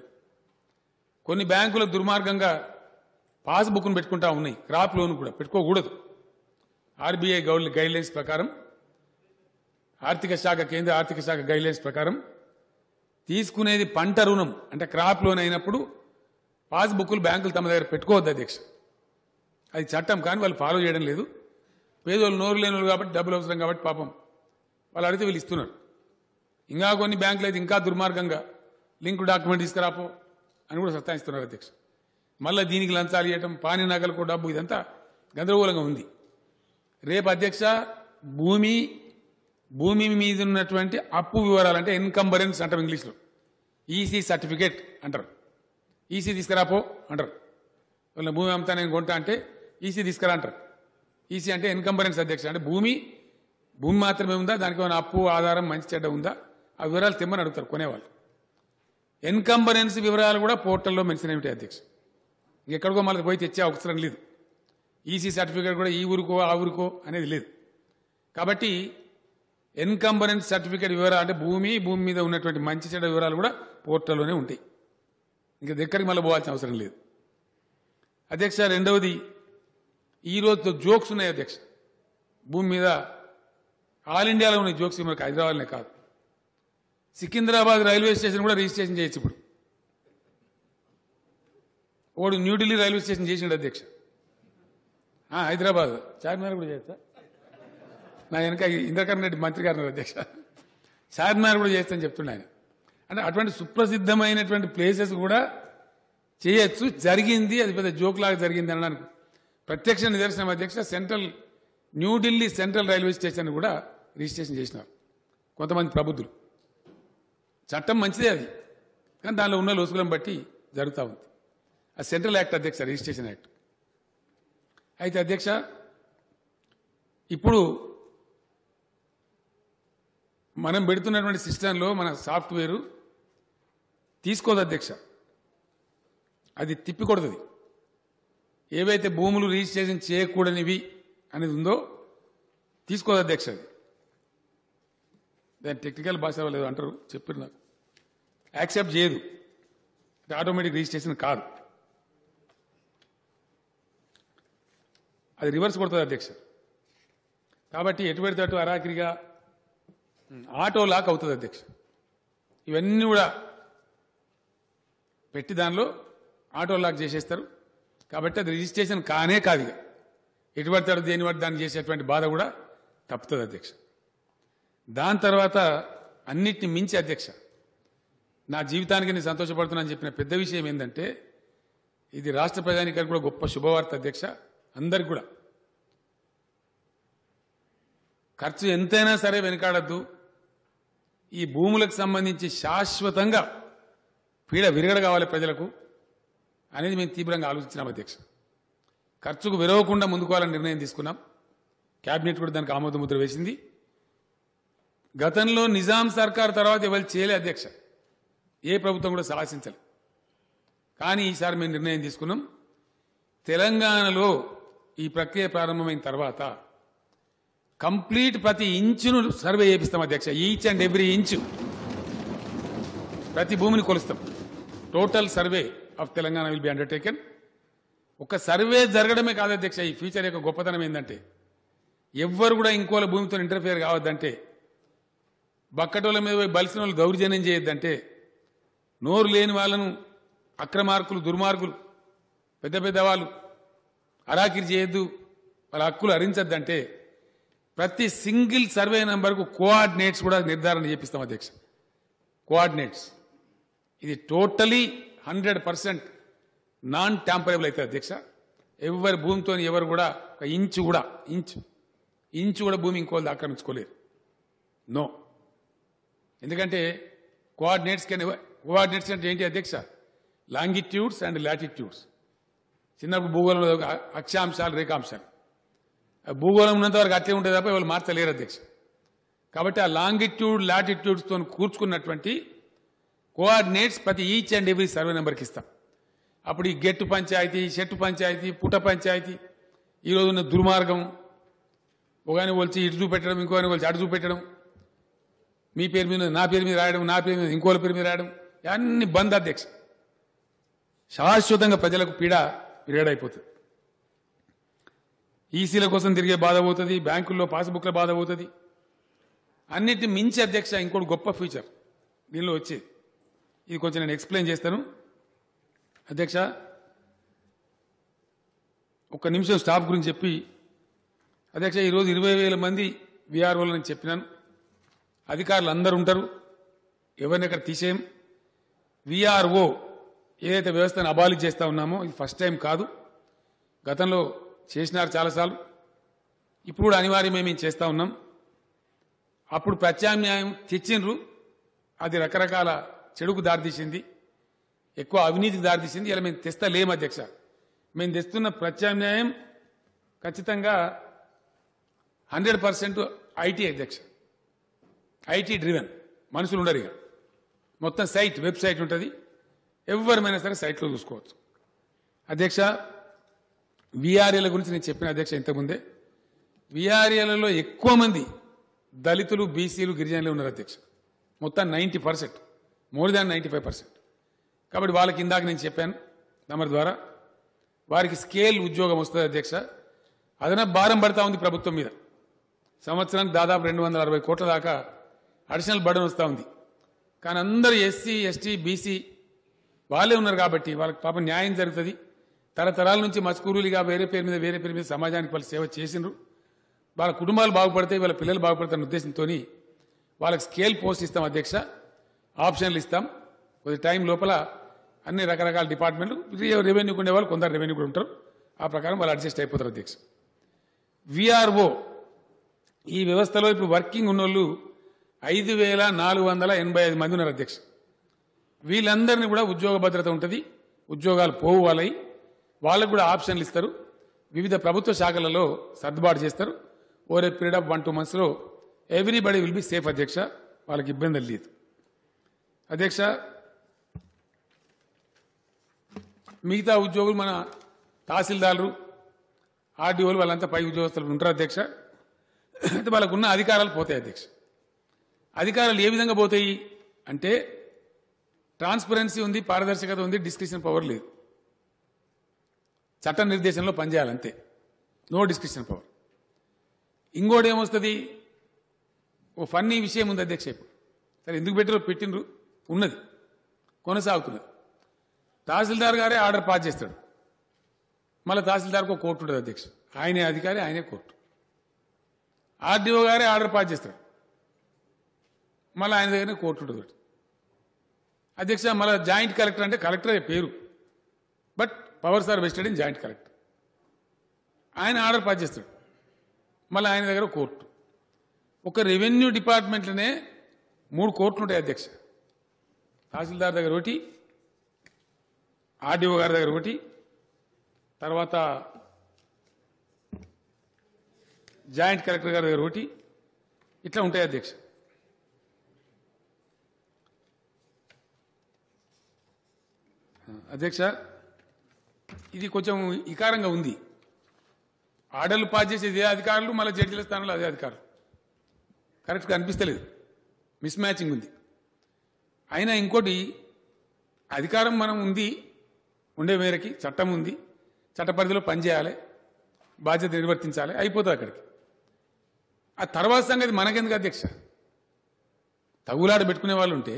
కొన్ని బ్యాంకులు దుర్మార్గంగా పాస్బుక్ను పెట్టుకుంటా ఉన్నాయి క్రాప్ లోన్ కూడా పెట్టుకోకూడదు ఆర్బీఐ గౌల్ గైడ్లైన్స్ ప్రకారం ఆర్థిక శాఖ కేంద్ర ఆర్థిక శాఖ గైడ్లైన్స్ ప్రకారం తీసుకునేది పంట రుణం అంటే క్రాప్ లోన్ అయినప్పుడు పాస్బుక్లు బ్యాంకులు తమ దగ్గర పెట్టుకోవద్దు అధ్యక్ష అది చట్టం కానీ వాళ్ళు ఫాలో చేయడం లేదు పేదోళ్ళు నోరు లేని కాబట్టి డబ్బులు అవసరం కాబట్టి పాపం వాళ్ళు అడిగితే వీళ్ళు ఇస్తున్నారు ఇంకా కొన్ని బ్యాంకులు అయితే ఇంకా దుర్మార్గంగా లింక్ డాక్యుమెంట్ తీసుకురాపో అని కూడా సత్తాయిస్తున్నారు అధ్యక్ష మళ్ళీ దీనికి లంచాలు ఇవ్వటం పాని నగలకు డబ్బు ఇదంతా గందరగోళంగా ఉంది రేపు అధ్యక్ష భూమి భూమి మీద ఉన్నటువంటి అప్పు వివరాలు అంటే ఎన్కంబరెన్స్ అంటారు ఇంగ్లీష్లో ఈసీ e సర్టిఫికేట్ అంటారు ఈసీ e తీసుకురాపో అంటారు వాళ్ళ భూమి అమ్ముతా నేను కొంటా అంటే ఈసీ e తీసుకురా అంటారు ఈసీ అంటే ఎన్కంబరెన్స్ అధ్యక్ష అంటే భూమి భూమి మాత్రమే ఉందా దానికి ఏమైనా అప్పు ఆధారం మంచి చెడ్డ ఉందా ఆ వివరాలు తెమ్మని అడుగుతారు కొనేవాళ్ళు ఎన్కంబరెన్స్ వివరాలు కూడా పోర్టల్లో మెన్షన్ ఏమిటి అధ్యక్ష ఎక్కడికో మళ్ళీ పోయి తెచ్చే అవసరం లేదు ఈసీ e సర్టిఫికేట్ కూడా ఈ ఊరికో ఆ ఊరికో అనేది లేదు కాబట్టి ఎన్కంబరెన్స్ సర్టిఫికేట్ వివరాలు అంటే భూమి భూమి మీద ఉన్నటువంటి మంచి చెడ్డ వివరాలు కూడా పోర్టల్లోనే ఉంటాయి ఇంకా దగ్గరికి మళ్ళీ పోవాల్సిన అవసరం లేదు అధ్యక్ష రెండవది ఈరోజు జోక్స్ ఉన్నాయి అధ్యక్ష భూమి మీద ఆల్ ఇండియాలో ఉన్న జోక్స్ మనకు హైదరాబాద్నే కాదు సికింద్రాబాద్ రైల్వే స్టేషన్ కూడా రిజిస్ట్రేషన్ చేయొచ్చు ఇప్పుడు వాడు న్యూఢిల్లీ రైల్వే స్టేషన్ చేసిండు అధ్యక్ష హైదరాబాద్ చార్మినార్ కూడా చేస్తా నా వెనక ఇంద్రకరణ్ రెడ్డి మంత్రి గారు అధ్యక్ష చార్మినార్ కూడా చేస్తా అని చెప్తున్నా ఆయన అంటే అటువంటి సుప్రసిద్ధమైనటువంటి ప్లేసెస్ కూడా చేయొచ్చు జరిగింది అది పెద్ద జోక్లాగా జరిగింది అనడానికి ప్రత్యక్ష నిదర్శనం అధ్యక్ష central New Delhi central railway station కూడా రిజిస్ట్రేషన్ చేసినారు కొంతమంది ప్రబుద్ధులు చట్టం మంచిదే అది కానీ దానిలో ఉన్న లోసుకులను బట్టి జరుగుతూ ఉంది సెంట్రల్ యాక్ట్ అధ్యక్ష రిజిస్ట్రేషన్ యాక్ట్ అయితే అధ్యక్ష ఇప్పుడు మనం పెడుతున్నటువంటి సిస్టంలో మన సాఫ్ట్వేరు తీసుకోదు అధ్యక్ష అది తిప్పికొడుతుంది ఏవైతే భూములు రిజిస్ట్రేషన్ చేయకూడనివి అనేది ఉందో తీసుకోదు అధ్యక్ష అది దాని టెక్నికల్ భాష లేదు అంటారు నాకు యాక్సెప్ట్ చేయదు ఆటోమేటిక్ రిజిస్ట్రేషన్ కాదు అది రివర్స్ కొడుతుంది అధ్యక్ష కాబట్టి పెడితే అటు అరాకిరిగా ఆటో లాక్ అవుతుంది అధ్యక్ష ఇవన్నీ కూడా పెట్టి దానిలో ఆటో లాక్ చేసేస్తారు కాబట్టి అది రిజిస్ట్రేషన్ కానే కాదు ఇక ఎటువంటి పెడతాడు దేని దాన్ని చేసేటువంటి బాధ కూడా తప్పుతుంది అధ్యక్ష దాని తర్వాత అన్నిటిని మించి అధ్యక్ష నా జీవితానికి నేను సంతోషపడుతున్నాను చెప్పిన పెద్ద విషయం ఏంటంటే ఇది రాష్ట్ర ప్రజానికానికి కూడా గొప్ప శుభవార్త అధ్యక్ష అందరికి కూడా ఖర్చు ఎంతైనా సరే వెనకాడద్దు ఈ భూములకు సంబంధించి శాశ్వతంగా పీడ విరగడ కావాలి ప్రజలకు అనేది మేము తీవ్రంగా ఆలోచించినాం అధ్యక్ష ఖర్చుకు విరవకుండా ముందుకోవాలని నిర్ణయం తీసుకున్నాం క్యాబినెట్ కూడా దానికి ఆమోద ముద్ర వేసింది గతంలో నిజాం సర్కార్ తర్వాత ఎవరు చేయలే అధ్యక్ష ఏ ప్రభుత్వం కూడా సాహసించలే కానీ ఈసారి మేము నిర్ణయం తీసుకున్నాం తెలంగాణలో ఈ ప్రక్రియ ప్రారంభమైన తర్వాత కంప్లీట్ ప్రతి ఇంచును సర్వే చేపిస్తాం అధ్యక్ష ఈచ్ అండ్ ఎవ్రీ ఇంచు ప్రతి భూమిని కొలుస్తాం total survey of Telangana will be undertaken ఒక సర్వే జరగడమే కాదు అధ్యక్ష ఈ ఫ్యూచర్ యొక్క గొప్పతనం ఏంటంటే ఎవ్వరు కూడా ఇంకోళ్ళ భూమితో ఇంటర్ఫియర్ కావద్దంటే బక్కటోళ్ళ మీద పోయి బలిసిన వాళ్ళు దౌర్జన్యం చేయొద్దంటే నోరు లేని వాళ్ళను అక్రమార్కులు దుర్మార్గులు పెద్ద పెద్ద వాళ్ళు అరాకిరి చేయొద్దు వాళ్ళ హక్కులు అంటే ప్రతి సింగిల్ సర్వే నెంబర్కు కోఆర్డినేట్స్ కూడా నిర్ధారణ చేపిస్తాం అధ్యక్ష కోఆర్డినేట్స్ ఇది totally hundred percent non tamperable అవుతుంది అధ్యక్ష ఎవరి భూమితో ఎవరు కూడా ఒక ఇంచు కూడా ఇంచు ఇంచు కూడా భూమి ఇంకోళ్ళు ఆక్రమించుకోలేరు నో ఎందుకంటే కోఆర్డినేట్స్ కానీ కోఆర్డినేట్స్ అంటే ఏంటి అధ్యక్ష లాంగిట్యూడ్స్ అండ్ లాటిట్యూడ్స్ చిన్నప్పుడు భూగోళంలో అక్షాంశాలు రేఖాంశాలు భూగోళం ఉన్నంత వరకు అట్లే ఉంటుంది తప్ప వాళ్ళు మార్చలేరు అధ్యక్ష కాబట్టి ఆ లాంగిట్యూడ్ లాటిట్యూడ్స్తో కూర్చుకున్నటువంటి కోఆర్డినేట్స్ ప్రతి ఈచ్ అండ్ ఎవ్రీ సర్వే నెంబర్కి ఇస్తాం అప్పుడు ఈ గెట్టు పంచాయతీ షెట్టు పంచాయతీ పుట పంచాయతీ ఈరోజు ఉన్న దుర్మార్గం ఒకని వచ్చి ఇటు చూపెట్టడం ఇంకోని వచ్చి అటు చూపెట్టడం మీ పేరు మీద నా పేరు మీద రాయడం నా పేరు మీద ఇంకోళ్ళ పేరు మీద రాయడం అన్ని బంద్ అధ్యక్ష శాశ్వతంగా ప్రజలకు పీడ ఇరగడ్ అయిపోతుంది ఈసీల e కోసం తిరిగే బాధ పోతుంది బ్యాంకుల్లో పాస్బుక్ల బాధ పోతుంది అన్నిటి మించి అధ్యక్ష ఇంకోటి గొప్ప ఫ్యూచర్ దీనిలో వచ్చేది ఇది కొంచెం నేను ఎక్స్ప్లెయిన్ చేస్తాను అధ్యక్ష ఒక్క నిమిషం స్టాఫ్ గురించి చెప్పి అధ్యక్ష ఈరోజు ఇరవై వేల మంది అని చెప్పినాను అధికారులు అందరు ఉంటారు ఎవరిని అక్కడ తీసేయం విఆర్ఓ ఏదైతే వ్యవస్థను అబాలి చేస్తూ ఉన్నామో ఇది ఫస్ట్ టైం కాదు గతంలో చేసినారు చాలాసార్లు ఇప్పుడు కూడా అనివార్యమే మేము చేస్తూ ఉన్నాం అప్పుడు ప్రత్యామ్నాయం తెచ్చిండ్రు అది రకరకాల చెడుకు దారితీసింది ఎక్కువ అవినీతికి దారితీసింది ఇలా మేము తెస్తలేము అధ్యక్ష మేము తెస్తున్న ప్రత్యామ్నాయం ఖచ్చితంగా హండ్రెడ్ పర్సెంట్ ఐటీ అధ్యక్ష ఐటీ డ్రివెన్ మనుషులు ఉండరు ఇక మొత్తం సైట్ వెబ్సైట్ ఉంటుంది ఎవరమైనా సరే సైట్లో చూసుకోవచ్చు అధ్యక్ష విఆర్ఏల గురించి నేను చెప్పిన అధ్యక్ష ఇంతకుముందే విఆర్ఏలలో ఎక్కువ మంది దళితులు బీసీలు గిరిజనులు ఉన్నారు అధ్యక్ష మొత్తం ninety percent more than ninety five percent కాబట్టి వాళ్ళకి ఇందాక నేను చెప్పాను నెంబర్ ద్వారా వారికి స్కేల్ ఉద్యోగం వస్తుంది అధ్యక్ష అదన భారం పడతా ఉంది ప్రభుత్వం మీద సంవత్సరానికి దాదాపు రెండు వందల అరవై కోట్ల దాకా అడిషనల్ బర్డన్ వస్తూ ఉంది కానీ అందరూ ఎస్సీ ఎస్టీ బీసీ వాళ్ళే ఉన్నారు కాబట్టి వాళ్ళకి పాపం న్యాయం జరుగుతుంది తరతరాల నుంచి మస్కూరులుగా వేరే పేరు మీద వేరే పేరు మీద సమాజానికి వాళ్ళు సేవ చేసినారు వాళ్ళ కుటుంబాలు బాగుపడతాయి వాళ్ళ పిల్లలు బాగుపడతారన్న ఉద్దేశంతో వాళ్ళకి స్కేల్ పోస్ట్ ఇస్తాం అధ్యక్ష ఆప్షన్లు ఇస్తాం కొద్ది టైం లోపల అన్ని రకరకాల డిపార్ట్మెంట్లు రెవెన్యూ ఉండేవాళ్ళు కొందరు రెవెన్యూ కూడా ఉంటారు ఆ ప్రకారం వాళ్ళు అడ్జస్ట్ అయిపోతారు అధ్యక్ష విఆర్ఓ ఈ వ్యవస్థలో ఇప్పుడు వర్కింగ్ ఉన్నోళ్ళు ఐదు వేల నాలుగు వందల ఎనభై ఐదు మంది ఉన్నారు అధ్యక్ష వీళ్ళందరినీ కూడా ఉద్యోగ భద్రత ఉంటుంది ఉద్యోగాలు పోవు వాళ్ళవి వాళ్ళకు కూడా ఆప్షన్లు ఇస్తారు వివిధ ప్రభుత్వ శాఖలలో సర్దుబాటు చేస్తారు ఓరే పీరియడ్ ఆఫ్ వన్ టూ మంత్స్లో ఎవ్రీబడి విల్ బి సేఫ్ అధ్యక్ష వాళ్ళకి ఇబ్బందులు లేదు అధ్యక్ష మిగతా ఉద్యోగులు మన తహసీల్దారు ఆర్డీఓలు వాళ్ళంతా పై ఉద్యోగస్తులు ఉంటారు అధ్యక్ష అయితే వాళ్ళకున్న అధికారాలు పోతాయి అధ్యక్ష అధికారాలు ఏ విధంగా పోతాయి అంటే ట్రాన్స్పరెన్సీ ఉంది పారదర్శకత ఉంది డిస్క్రిప్షన్ పవర్ లేదు చట్ట నిర్దేశంలో పనిచేయాలంతే నో డిస్క్రిప్షన్ పవర్ ఇంకోటి ఏమొస్తుంది ఓ ఫన్నీ విషయం ఉంది అధ్యక్ష ఇప్పుడు సరే ఎందుకు పెట్టారు పెట్టినరు ఉన్నది కొనసాగుతున్నది తహసీల్దార్ గారే ఆర్డర్ పాస్ చేస్తాడు మళ్ళీ తహసీల్దార్కి ఒక కోర్టు ఉంటుంది అధ్యక్ష ఆయనే అధికారి ఆయనే కోర్టు ఆర్డీఓ గారే ఆర్డర్ పాస్ చేస్తాడు మళ్ళీ ఆయన దగ్గరనే కోర్టు ఉంటుంది అధ్యక్ష మళ్ళీ జాయింట్ కలెక్టర్ అంటే కలెక్టరే పేరు but power sir vested in joint collector ఆయన ఆర్డర్ పాస్ చేస్తాడు మళ్ళీ ఆయన దగ్గర కోర్టు ఒక రెవెన్యూ డిపార్ట్మెంట్లోనే మూడు కోర్టులు ఉంటాయి అధ్యక్ష తహసీల్దార్ దగ్గర ఒకటి ఆర్డీఓ గారి దగ్గర ఒకటి తర్వాత జాయింట్ కలెక్టర్ గారి దగ్గర ఒకటి ఇట్లా ఉంటాయి అధ్యక్ష అధ్యక్ష ఇది కొంచెం ఇకారంగా ఉంది ఆర్డర్లు పాస్ చేసేది ఇదే అధికారులు మళ్ళీ జడ్జిల స్థానంలో అదే అధికారులు కరెక్ట్గా అనిపిస్తలేదు మిస్ మ్యాచింగ్ ఉంది అయినా ఇంకోటి అధికారం మనం ఉంది ఉండే మేరకి చట్టం ఉంది చట్ట పరిధిలో పనిచేయాలి బాధ్యత నిర్వర్తించాలి అయిపోతుంది అక్కడికి ఆ తర్వాత సంగతి మనకెందుకు అధ్యక్ష తగులాడ పెట్టుకునే వాళ్ళు ఉంటే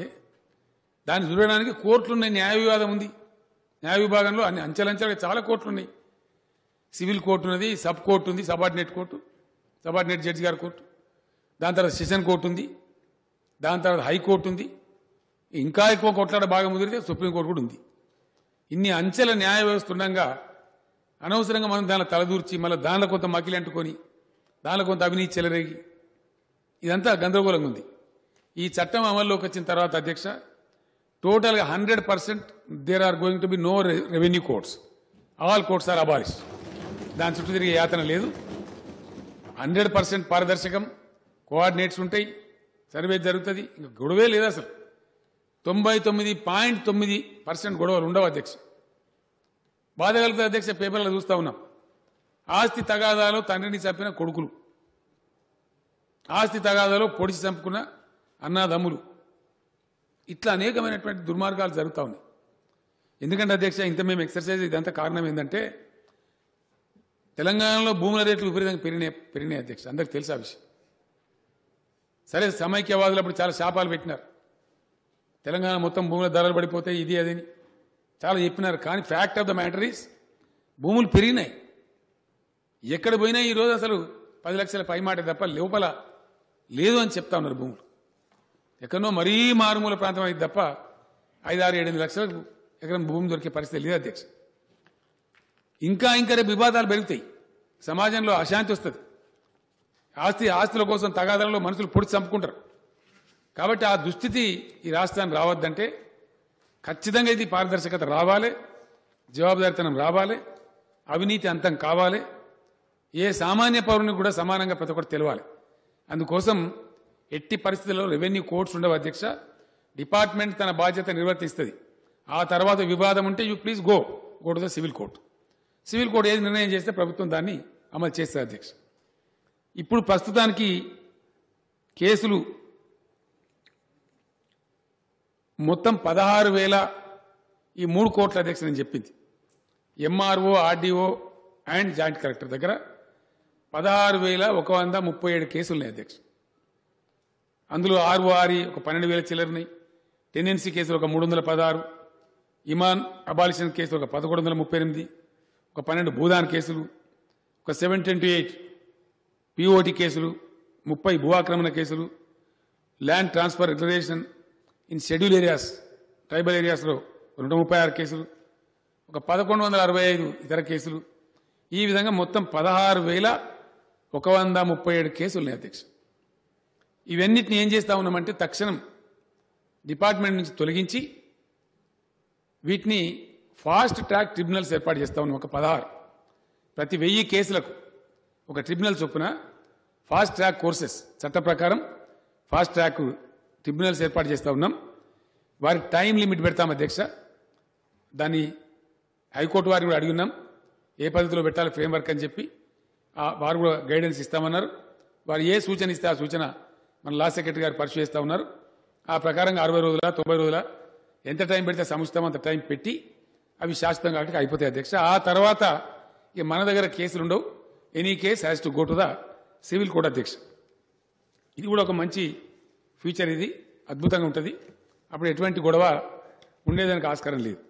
దాన్ని చూడడానికి కోర్టులున్నాయి న్యాయ వివాదం ఉంది న్యాయ విభాగంలో అన్ని అంచెలంచెలుగా చాలా కోర్టులు ఉన్నాయి సివిల్ కోర్టు ఉన్నది సబ్ కోర్టు ఉంది సబార్డినేట్ కోర్టు సబార్డినేట్ జడ్జి గారి కోర్టు దాని తర్వాత సెషన్ కోర్టు ఉంది దాని తర్వాత హైకోర్టు ఉంది ఇంకా ఎక్కువ కొట్లాడ భాగం ముదిరితే సుప్రీంకోర్టు కూడా ఉంది ఇన్ని అంచెల న్యాయ వ్యవస్థ ఉండగా అనవసరంగా మనం దానిలో తలదూర్చి మళ్ళీ దానిలో కొంత మకిలి అంటుకొని దానిలో కొంత అవినీతి చెలరేగి ఇదంతా గందరగోళంగా ఉంది ఈ చట్టం అమల్లోకి వచ్చిన తర్వాత అధ్యక్ష టోటల్గా hundred percent there are going to be no revenue courts all courts are abolish దాని చుట్టూ తిరిగే యాతన లేదు హండ్రెడ్ పర్సెంట్ పారదర్శకం కోఆర్డినేట్స్ ఉంటాయి సర్వే జరుగుతుంది ఇంకా గొడవే లేదు అసలు తొంభై తొమ్మిది పాయింట్ తొమ్మిది పర్సెంట్ గొడవలు ఉండవు అధ్యక్ష బాధ అధ్యక్ష పేపర్లో చూస్తా ఉన్నాం ఆస్తి తగాదాలో తండ్రిని చంపిన కొడుకులు ఆస్తి తగాదాలో పొడిచి చంపుకున్న అన్నదమ్ములు ఇట్లా అనేకమైనటువంటి దుర్మార్గాలు జరుగుతూ ఉన్నాయి ఎందుకంటే అధ్యక్ష ఇంత మేము ఎక్సర్సైజ్ ఇదంతా కారణం ఏంటంటే తెలంగాణలో భూముల రేట్లు విపరీతంగా పెరిగినాయి పెరిగినాయి అధ్యక్ష అందరికి తెలుసు ఆ విషయం సరే సమైక్యవాదులు అప్పుడు చాలా శాపాలు పెట్టినారు తెలంగాణ మొత్తం భూముల ధరలు పడిపోతే ఇది అదని చాలా చెప్పినారు కానీ fact of the matter is భూములు పెరిగినాయి ఎక్కడ పోయినా ఈరోజు అసలు పది లక్షల పై మాట తప్ప లోపల లేదు అని చెప్తా ఉన్నారు భూములు ఎక్కడో మరీ మారుమూల ప్రాంతం అయితే తప్ప ఐదారు ఏడెనిమిది లక్షలకు ఎకరం భూమి దొరికే పరిస్థితి లేదు అధ్యక్ష ఇంకా ఇంకా రేపు వివాదాలు పెరుగుతాయి సమాజంలో అశాంతి వస్తుంది ఆస్తి ఆస్తుల కోసం తగాదాలలో మనుషులు పొడి చంపుకుంటారు కాబట్టి ఆ దుస్థితి ఈ రాష్ట్రాన్ని రావద్దంటే ఖచ్చితంగా ఇది పారదర్శకత రావాలి జవాబుదారితనం రావాలి అవినీతి అంతం కావాలి ఏ సామాన్య పౌరుని కూడా సమానంగా ప్రతి ఒక్కటి తెలవాలి అందుకోసం ఎట్టి పరిస్థితుల్లో రెవెన్యూ కోర్ట్స్ ఉండవు అధ్యక్ష డిపార్ట్మెంట్ తన బాధ్యత నిర్వర్తిస్తుంది ఆ తర్వాత వివాదం ఉంటే you please go go to the civil court civil court ఏది నిర్ణయం చేస్తే ప్రభుత్వం దాన్ని అమలు చేస్తుంది అధ్యక్ష ఇప్పుడు ప్రస్తుతానికి కేసులు మొత్తం పదహారు వేల ఈ మూడు కోట్ల అధ్యక్ష నేను చెప్పింది MRO RDO and joint collector దగ్గర పదహారు వేల ఒక వంద ముప్పై ఏడు కేసులు ఉన్నాయి అధ్యక్ష అందులో ఆరి ఒక పన్నెండు వేల చిల్లరని టెండెన్సీ కేసులు ఒక మూడు వందల పదహారు ఇమాన్ అబాలిషన్ కేసులు ఒక పదకొండు వందల ముప్పై ఎనిమిది ఒక పన్నెండు భూదాన్ కేసులు ఒక సెవెన్ ట్వంటీ ఎయిట్ పిఓటి కేసులు ముప్పై భూఆక్రమణ కేసులు land transfer reservation in schedule areas tribal ఏరియాస్లో రెండు ముప్పై ఆరు కేసులు ఒక పదకొండు వందల అరవై ఐదు ఇతర కేసులు ఈ విధంగా మొత్తం పదహారు వేల ఒక వంద ముప్పై ఏడు కేసులు ఉన్నాయి అధ్యక్షుడు ఇవన్నిటిని ఏం చేస్తా ఉన్నామంటే తక్షణం డిపార్ట్మెంట్ నుంచి తొలగించి వీటిని ఫాస్ట్ ట్రాక్ ట్రిబ్యునల్స్ ఏర్పాటు చేస్తా ఉన్నాం ఒక పదహారు ప్రతి వెయ్యి కేసులకు ఒక ట్రిబ్యునల్ చొప్పున ఫాస్ట్ ట్రాక్ కోర్సెస్ చట్ట ప్రకారం ఫాస్ట్ ట్రాక్ ట్రిబ్యునల్స్ ఏర్పాటు చేస్తూ ఉన్నాం వారికి టైం లిమిట్ పెడతాం అధ్యక్ష దాన్ని హైకోర్టు వారిని కూడా అడిగి ఉన్నాం ఏ పద్ధతిలో పెట్టాలి ఫ్రేమ్వర్క్ అని చెప్పి వారు కూడా గైడెన్స్ ఇస్తామన్నారు వారు ఏ సూచన ఇస్తే ఆ సూచన మన లా సెక్రటరీ గారు పరిశీలిస్తూ ఉన్నారు ఆ ప్రకారంగా అరవై రోజుల తొంభై రోజుల ఎంత టైం పెడితే సంస్థం అంత టైం పెట్టి అవి శాశ్వతం కాబట్టి అయిపోతాయి అధ్యక్ష ఆ తర్వాత ఇక మన దగ్గర కేసులు ఉండవు any case has to go to the civil court అధ్యక్ష ఇది కూడా ఒక మంచి ఫ్యూచర్ ఇది అద్భుతంగా ఉంటుంది అప్పుడు ఎటువంటి గొడవ ఉండేదానికి ఆస్కారం లేదు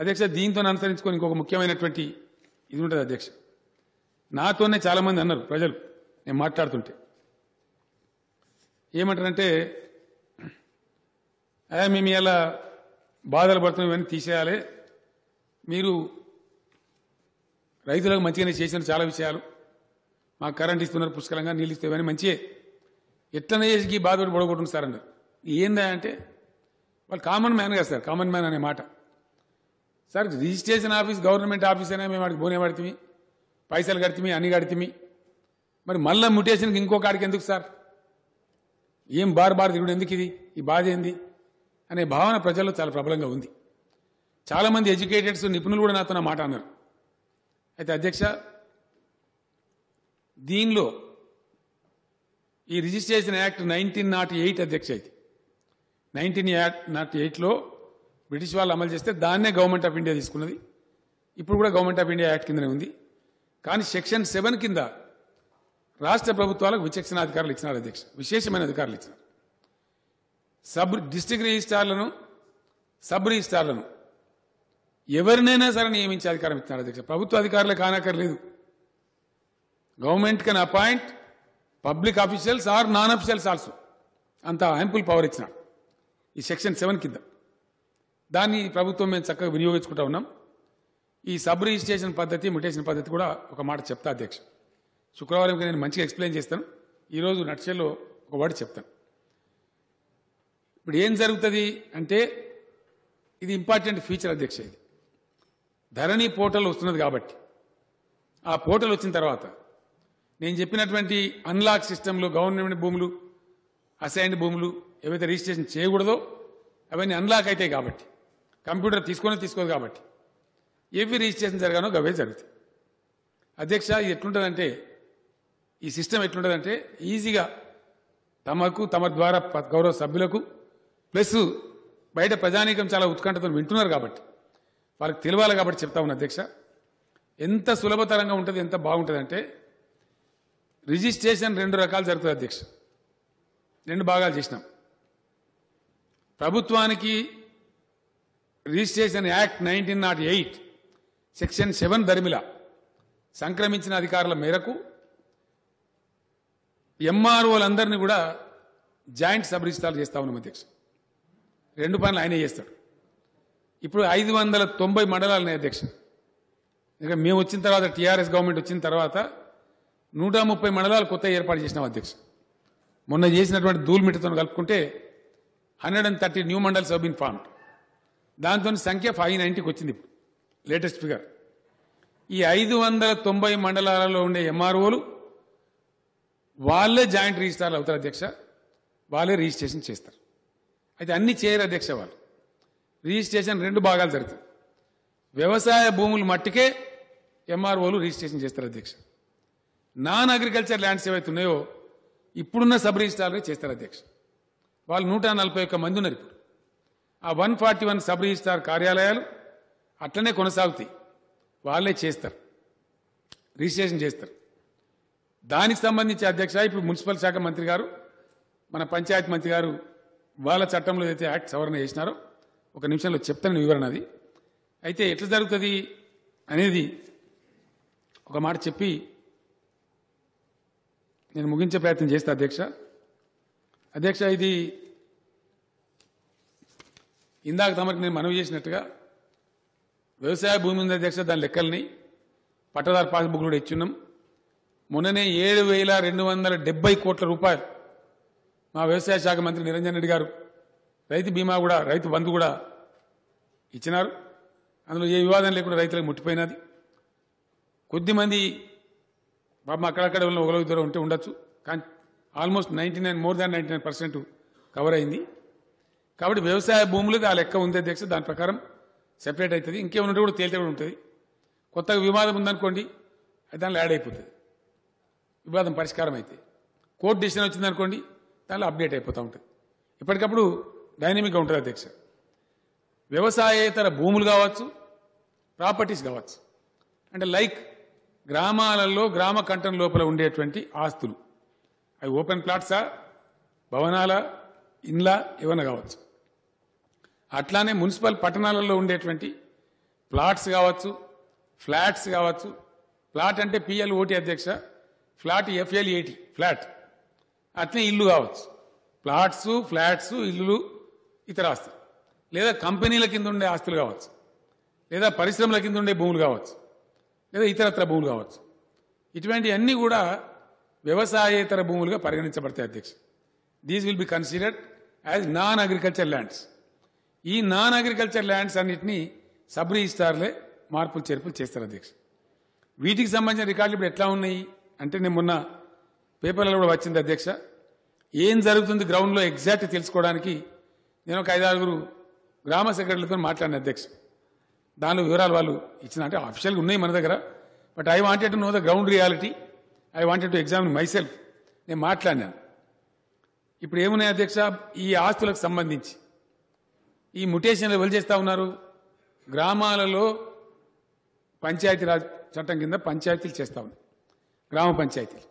అధ్యక్ష దీంతో అనుసరించుకొని ఇంకొక ముఖ్యమైనటువంటి ఇది ఉంటుంది అధ్యక్ష నాతోనే చాలామంది అన్నారు ప్రజలు నేను మాట్లాడుతుంటే ఏమంటారంటే మేము ఎలా బాధలు పడుతున్నాం ఇవన్నీ తీసేయాలి మీరు రైతులకు మంచిగానే చేసిన చాలా విషయాలు మాకు కరెంట్ ఇస్తున్నారు పుష్కలంగా నీళ్ళు ఇస్తే ఇవన్నీ మంచి ఎట్లనే చేసి బాధపడి పడగొట్టు సార్ అన్నారు ఏందా అంటే వాళ్ళు కామన్ మ్యాన్ కదా సార్ కామన్ మ్యాన్ అనే మాట sir registration office government office అయినా మేము వాడికి బోనే పడితే పైసలు కడితే అన్ని కడితే మరి మళ్ళీ మ్యూటేషన్కి ఇంకో కాడికి ఎందుకు సార్ ఏం బార్ బార్ తిరుగుడు ఎందుకు ఇది ఈ బాధ ఏంది అనే భావన ప్రజల్లో చాలా ప్రబలంగా ఉంది చాలామంది ఎడ్యుకేటెడ్స్ నిపుణులు కూడా నాతో నా మాట అన్నారు అయితే అధ్యక్ష దీనిలో ఈ registration act nineteen not eight అధ్యక్ష ఇది నైన్టీన్ యాక్ట్ నాట్ ఎయిట్లో బ్రిటిష్ వాళ్ళు అమలు చేస్తే దాన్నే గవర్నమెంట్ ఆఫ్ ఇండియా తీసుకున్నది ఇప్పుడు కూడా గవర్నమెంట్ ఆఫ్ ఇండియా యాక్ట్ కిందనే ఉంది కానీ సెక్షన్ సెవెన్ కింద రాష్ట్ర ప్రభుత్వాలకు విచక్షణ అధికారులు ఇచ్చినారు అధ్యక్ష విశేషమైన అధికారులు ఇచ్చినారు సబ్ డిస్టిక్ రిజిస్టార్లను సబ్ రిజిస్టార్లను ఎవరినైనా సరే నియమించే అధికారం ఇచ్చినారు అధ్యక్ష ప్రభుత్వ అధికారులే కానక్కర్లేదు government can appoint public officials or non officials also అంత హెంపుల్ పవర్ ఇచ్చినాడు ఈ సెక్షన్ సెవెన్ కింద దాన్ని ప్రభుత్వం మేము చక్కగా వినియోగించుకుంటా ఉన్నాం ఈ సబ్ రిజిస్ట్రేషన్ పద్ధతి మ్యుటేషన్ పద్ధతి కూడా ఒక మాట చెప్తా అధ్యక్షుడు శుక్రవారం నేను మంచిగా ఎక్స్ప్లెయిన్ చేస్తాను ఈరోజు నట్షల్లో ఒక వాడు చెప్తాను ఇప్పుడు ఏం జరుగుతుంది అంటే ఇది ఇంపార్టెంట్ ఫీచర్ అధ్యక్ష ఇది ధరణి పోర్టల్ వస్తున్నది కాబట్టి ఆ పోర్టల్ వచ్చిన తర్వాత నేను చెప్పినటువంటి అన్లాక్ సిస్టంలో గవర్నమెంట్ భూములు అసైన్డ్ భూములు ఏవైతే రిజిస్ట్రేషన్ చేయకూడదో అవన్నీ అన్లాక్ అవుతాయి కాబట్టి కంప్యూటర్ తీసుకొని తీసుకోదు కాబట్టి ఏవి రిజిస్ట్రేషన్ జరగానో గవే జరుగుతాయి అధ్యక్ష ఎట్లుంటుందంటే ఈ సిస్టమ్ ఎట్లుంటుందంటే ఈజీగా తమకు తమ ద్వారా గౌరవ సభ్యులకు ప్లస్ బయట ప్రజానీకం చాలా ఉత్కంఠతో వింటున్నారు కాబట్టి వాళ్ళకి తెలియాలి కాబట్టి చెప్తా ఉన్న అధ్యక్ష ఎంత సులభతరంగా ఉంటుంది ఎంత బాగుంటుందంటే రిజిస్ట్రేషన్ రెండు రకాలు జరుగుతుంది అధ్యక్ష రెండు భాగాలు చేసినాం ప్రభుత్వానికి registration act nineteen not eight section seven దరిమిల సంక్రమించిన అధికారుల మేరకు ఎంఆర్ఓలందరినీ కూడా జాయింట్ సబ్ రిజిస్ట్రాలు చేస్తా ఉన్నాం అధ్యక్షుడు రెండు పనులు ఆయనే చేస్తాడు ఇప్పుడు ఐదు వందల తొంభై ఉన్నాయి అధ్యక్షుడు ఇంకా మేము వచ్చిన తర్వాత టీఆర్ఎస్ గవర్నమెంట్ వచ్చిన తర్వాత నూట ముప్పై మండలాలు కొత్త ఏర్పాటు చేసినాం అధ్యక్షుడు మొన్న చేసినటువంటి ధూల్మిట్టతో కలుపుకుంటే hundred and thirty new mandals have been formed దాంతో సంఖ్య ఫైవ్ నైన్టీకి వచ్చింది ఇప్పుడు లేటెస్ట్ ఫిగర్ ఈ ఐదు వందల తొంభై మండలాలలో ఉండే ఎంఆర్ఓలు వాళ్ళే జాయింట్ రిజిస్ట్రార్లు అవుతారు అధ్యక్ష వాళ్ళే రిజిస్ట్రేషన్ చేస్తారు అయితే అన్ని చేయరు అధ్యక్ష వాళ్ళు రిజిస్ట్రేషన్ రెండు భాగాలు జరుగుతుంది వ్యవసాయ భూములు మట్టికే ఎంఆర్ఓలు రిజిస్ట్రేషన్ చేస్తారు అధ్యక్ష నాన్ అగ్రికల్చర్ ల్యాండ్స్ ఏవైతే ఉన్నాయో ఇప్పుడున్న సబ్ రిజిస్ట్రార్లే చేస్తారు అధ్యక్ష వాళ్ళు నూట నలభై ఒక్క మంది ఉన్నారు ఇప్పుడు ఆ one forty one sub registrar కార్యాలయాలు అట్లనే కొనసాగుతాయి వాళ్ళే చేస్తారు రిజిస్ట్రేషన్ చేస్తారు దానికి సంబంధించి అధ్యక్ష ఇప్పుడు మున్సిపల్ శాఖ మంత్రి గారు మన పంచాయత్ మంత్రి గారు వాళ్ళ చట్టంలో ఏదైతే యాక్ట్ సవరణ చేసినారో ఒక నిమిషంలో చెప్తాను వివరణ అది అయితే ఎట్లా జరుగుతుంది అనేది ఒక మాట చెప్పి నేను ముగించే ప్రయత్నం చేస్తా అధ్యక్ష అధ్యక్ష ఇది ఇందాక తమరికి నేను మనవి చేసినట్టుగా వ్యవసాయ భూమి ఉంది అధ్యక్ష దాని లెక్కల్ని పట్టదారు పాస్బుక్ కూడా ఇచ్చున్నాం మొన్ననే ఏడు వేల రెండు వందల డెబ్బై కోట్ల రూపాయలు మా వ్యవసాయ శాఖ మంత్రి నిరంజన్ రెడ్డి గారు రైతు బీమా కూడా రైతు బంధు కూడా ఇచ్చినారు అందులో ఏ వివాదం లేకుండా రైతులకు ముట్టిపోయినది కొద్దిమంది బాబా అక్కడక్కడ ఉన్న ఒకరి దూరం ఉంటే ఉండొచ్చు కానీ almost ninety nine more than ninety nine percent cover అయింది కాబట్టి వ్యవసాయ భూములకు ఆ లెక్క ఉంది అధ్యక్ష దాని ప్రకారం సెపరేట్ అవుతుంది ఇంకేమైనా కూడా తేలితే కూడా ఉంటుంది కొత్తగా వివాదం ఉందనుకోండి దానిలో యాడ్ అయిపోతుంది వివాదం పరిష్కారం అయితే కోర్టు డిసిషన్ వచ్చిందనుకోండి దానిలో అప్డేట్ అయిపోతూ ఉంటుంది ఇప్పటికప్పుడు డైనమిక్గా ఉంటుంది అధ్యక్ష వ్యవసాయేతర భూములు కావచ్చు ప్రాపర్టీస్ కావచ్చు అంటే లైక్ గ్రామాలలో గ్రామ కంటెంట్ లోపల ఉండేటువంటి ఆస్తులు అవి ఓపెన్ ప్లాట్సా భవనాల ఇండ్లా ఏమైనా కావచ్చు అట్లానే మున్సిపల్ పట్టణాలలో ఉండేటువంటి ప్లాట్స్ కావచ్చు ఫ్లాట్స్ కావచ్చు ప్లాట్ అంటే పిఎల్ఓటీ అధ్యక్ష ఫ్లాట్ ఎఫ్ఎల్ ఏటీ ఫ్లాట్ అట్లే ఇల్లు కావచ్చు ఫ్లాట్సు ఫ్లాట్స్ ఇల్లులు ఇతర ఆస్తులు లేదా కంపెనీల కింద ఉండే ఆస్తులు కావచ్చు లేదా పరిశ్రమల కింద ఉండే భూములు కావచ్చు లేదా ఇతరత్ర భూములు కావచ్చు ఇటువంటివన్నీ కూడా వ్యవసాయేతర భూములుగా పరిగణించబడతాయి అధ్యక్ష these will be considered as non agriculture lands ఈ నాన్ అగ్రికల్చర్ ల్యాండ్స్ అన్నింటినీ సబ్రిజిస్టార్లే మార్పులు చేర్పులు చేస్తారు అధ్యక్ష వీటికి సంబంధించిన రికార్డులు ఇప్పుడు ఎట్లా ఉన్నాయి అంటే నేను మొన్న పేపర్లలో కూడా వచ్చింది అధ్యక్ష ఏం జరుగుతుంది గ్రౌండ్లో ఎగ్జాక్ట్ తెలుసుకోవడానికి నేను ఒక ఐదారుగురు గ్రామ సెక్రటరీలతో మాట్లాడిన అధ్యక్ష దానిలో వివరాలు వాళ్ళు ఇచ్చిన అంటే ఆఫీషియల్గా ఉన్నాయి మన దగ్గర but I wanted to know the ground reality I wanted to examine myself నేను మాట్లాడినాను ఇప్పుడు ఏమున్నాయి అధ్యక్ష ఈ ఆస్తులకు సంబంధించి ఈ ముటేషన్లు ఎవరు చేస్తూ ఉన్నారు గ్రామాలలో పంచాయతీరాజ్ చట్టం కింద పంచాయతీలు చేస్తూ ఉన్నాయి గ్రామ పంచాయతీలు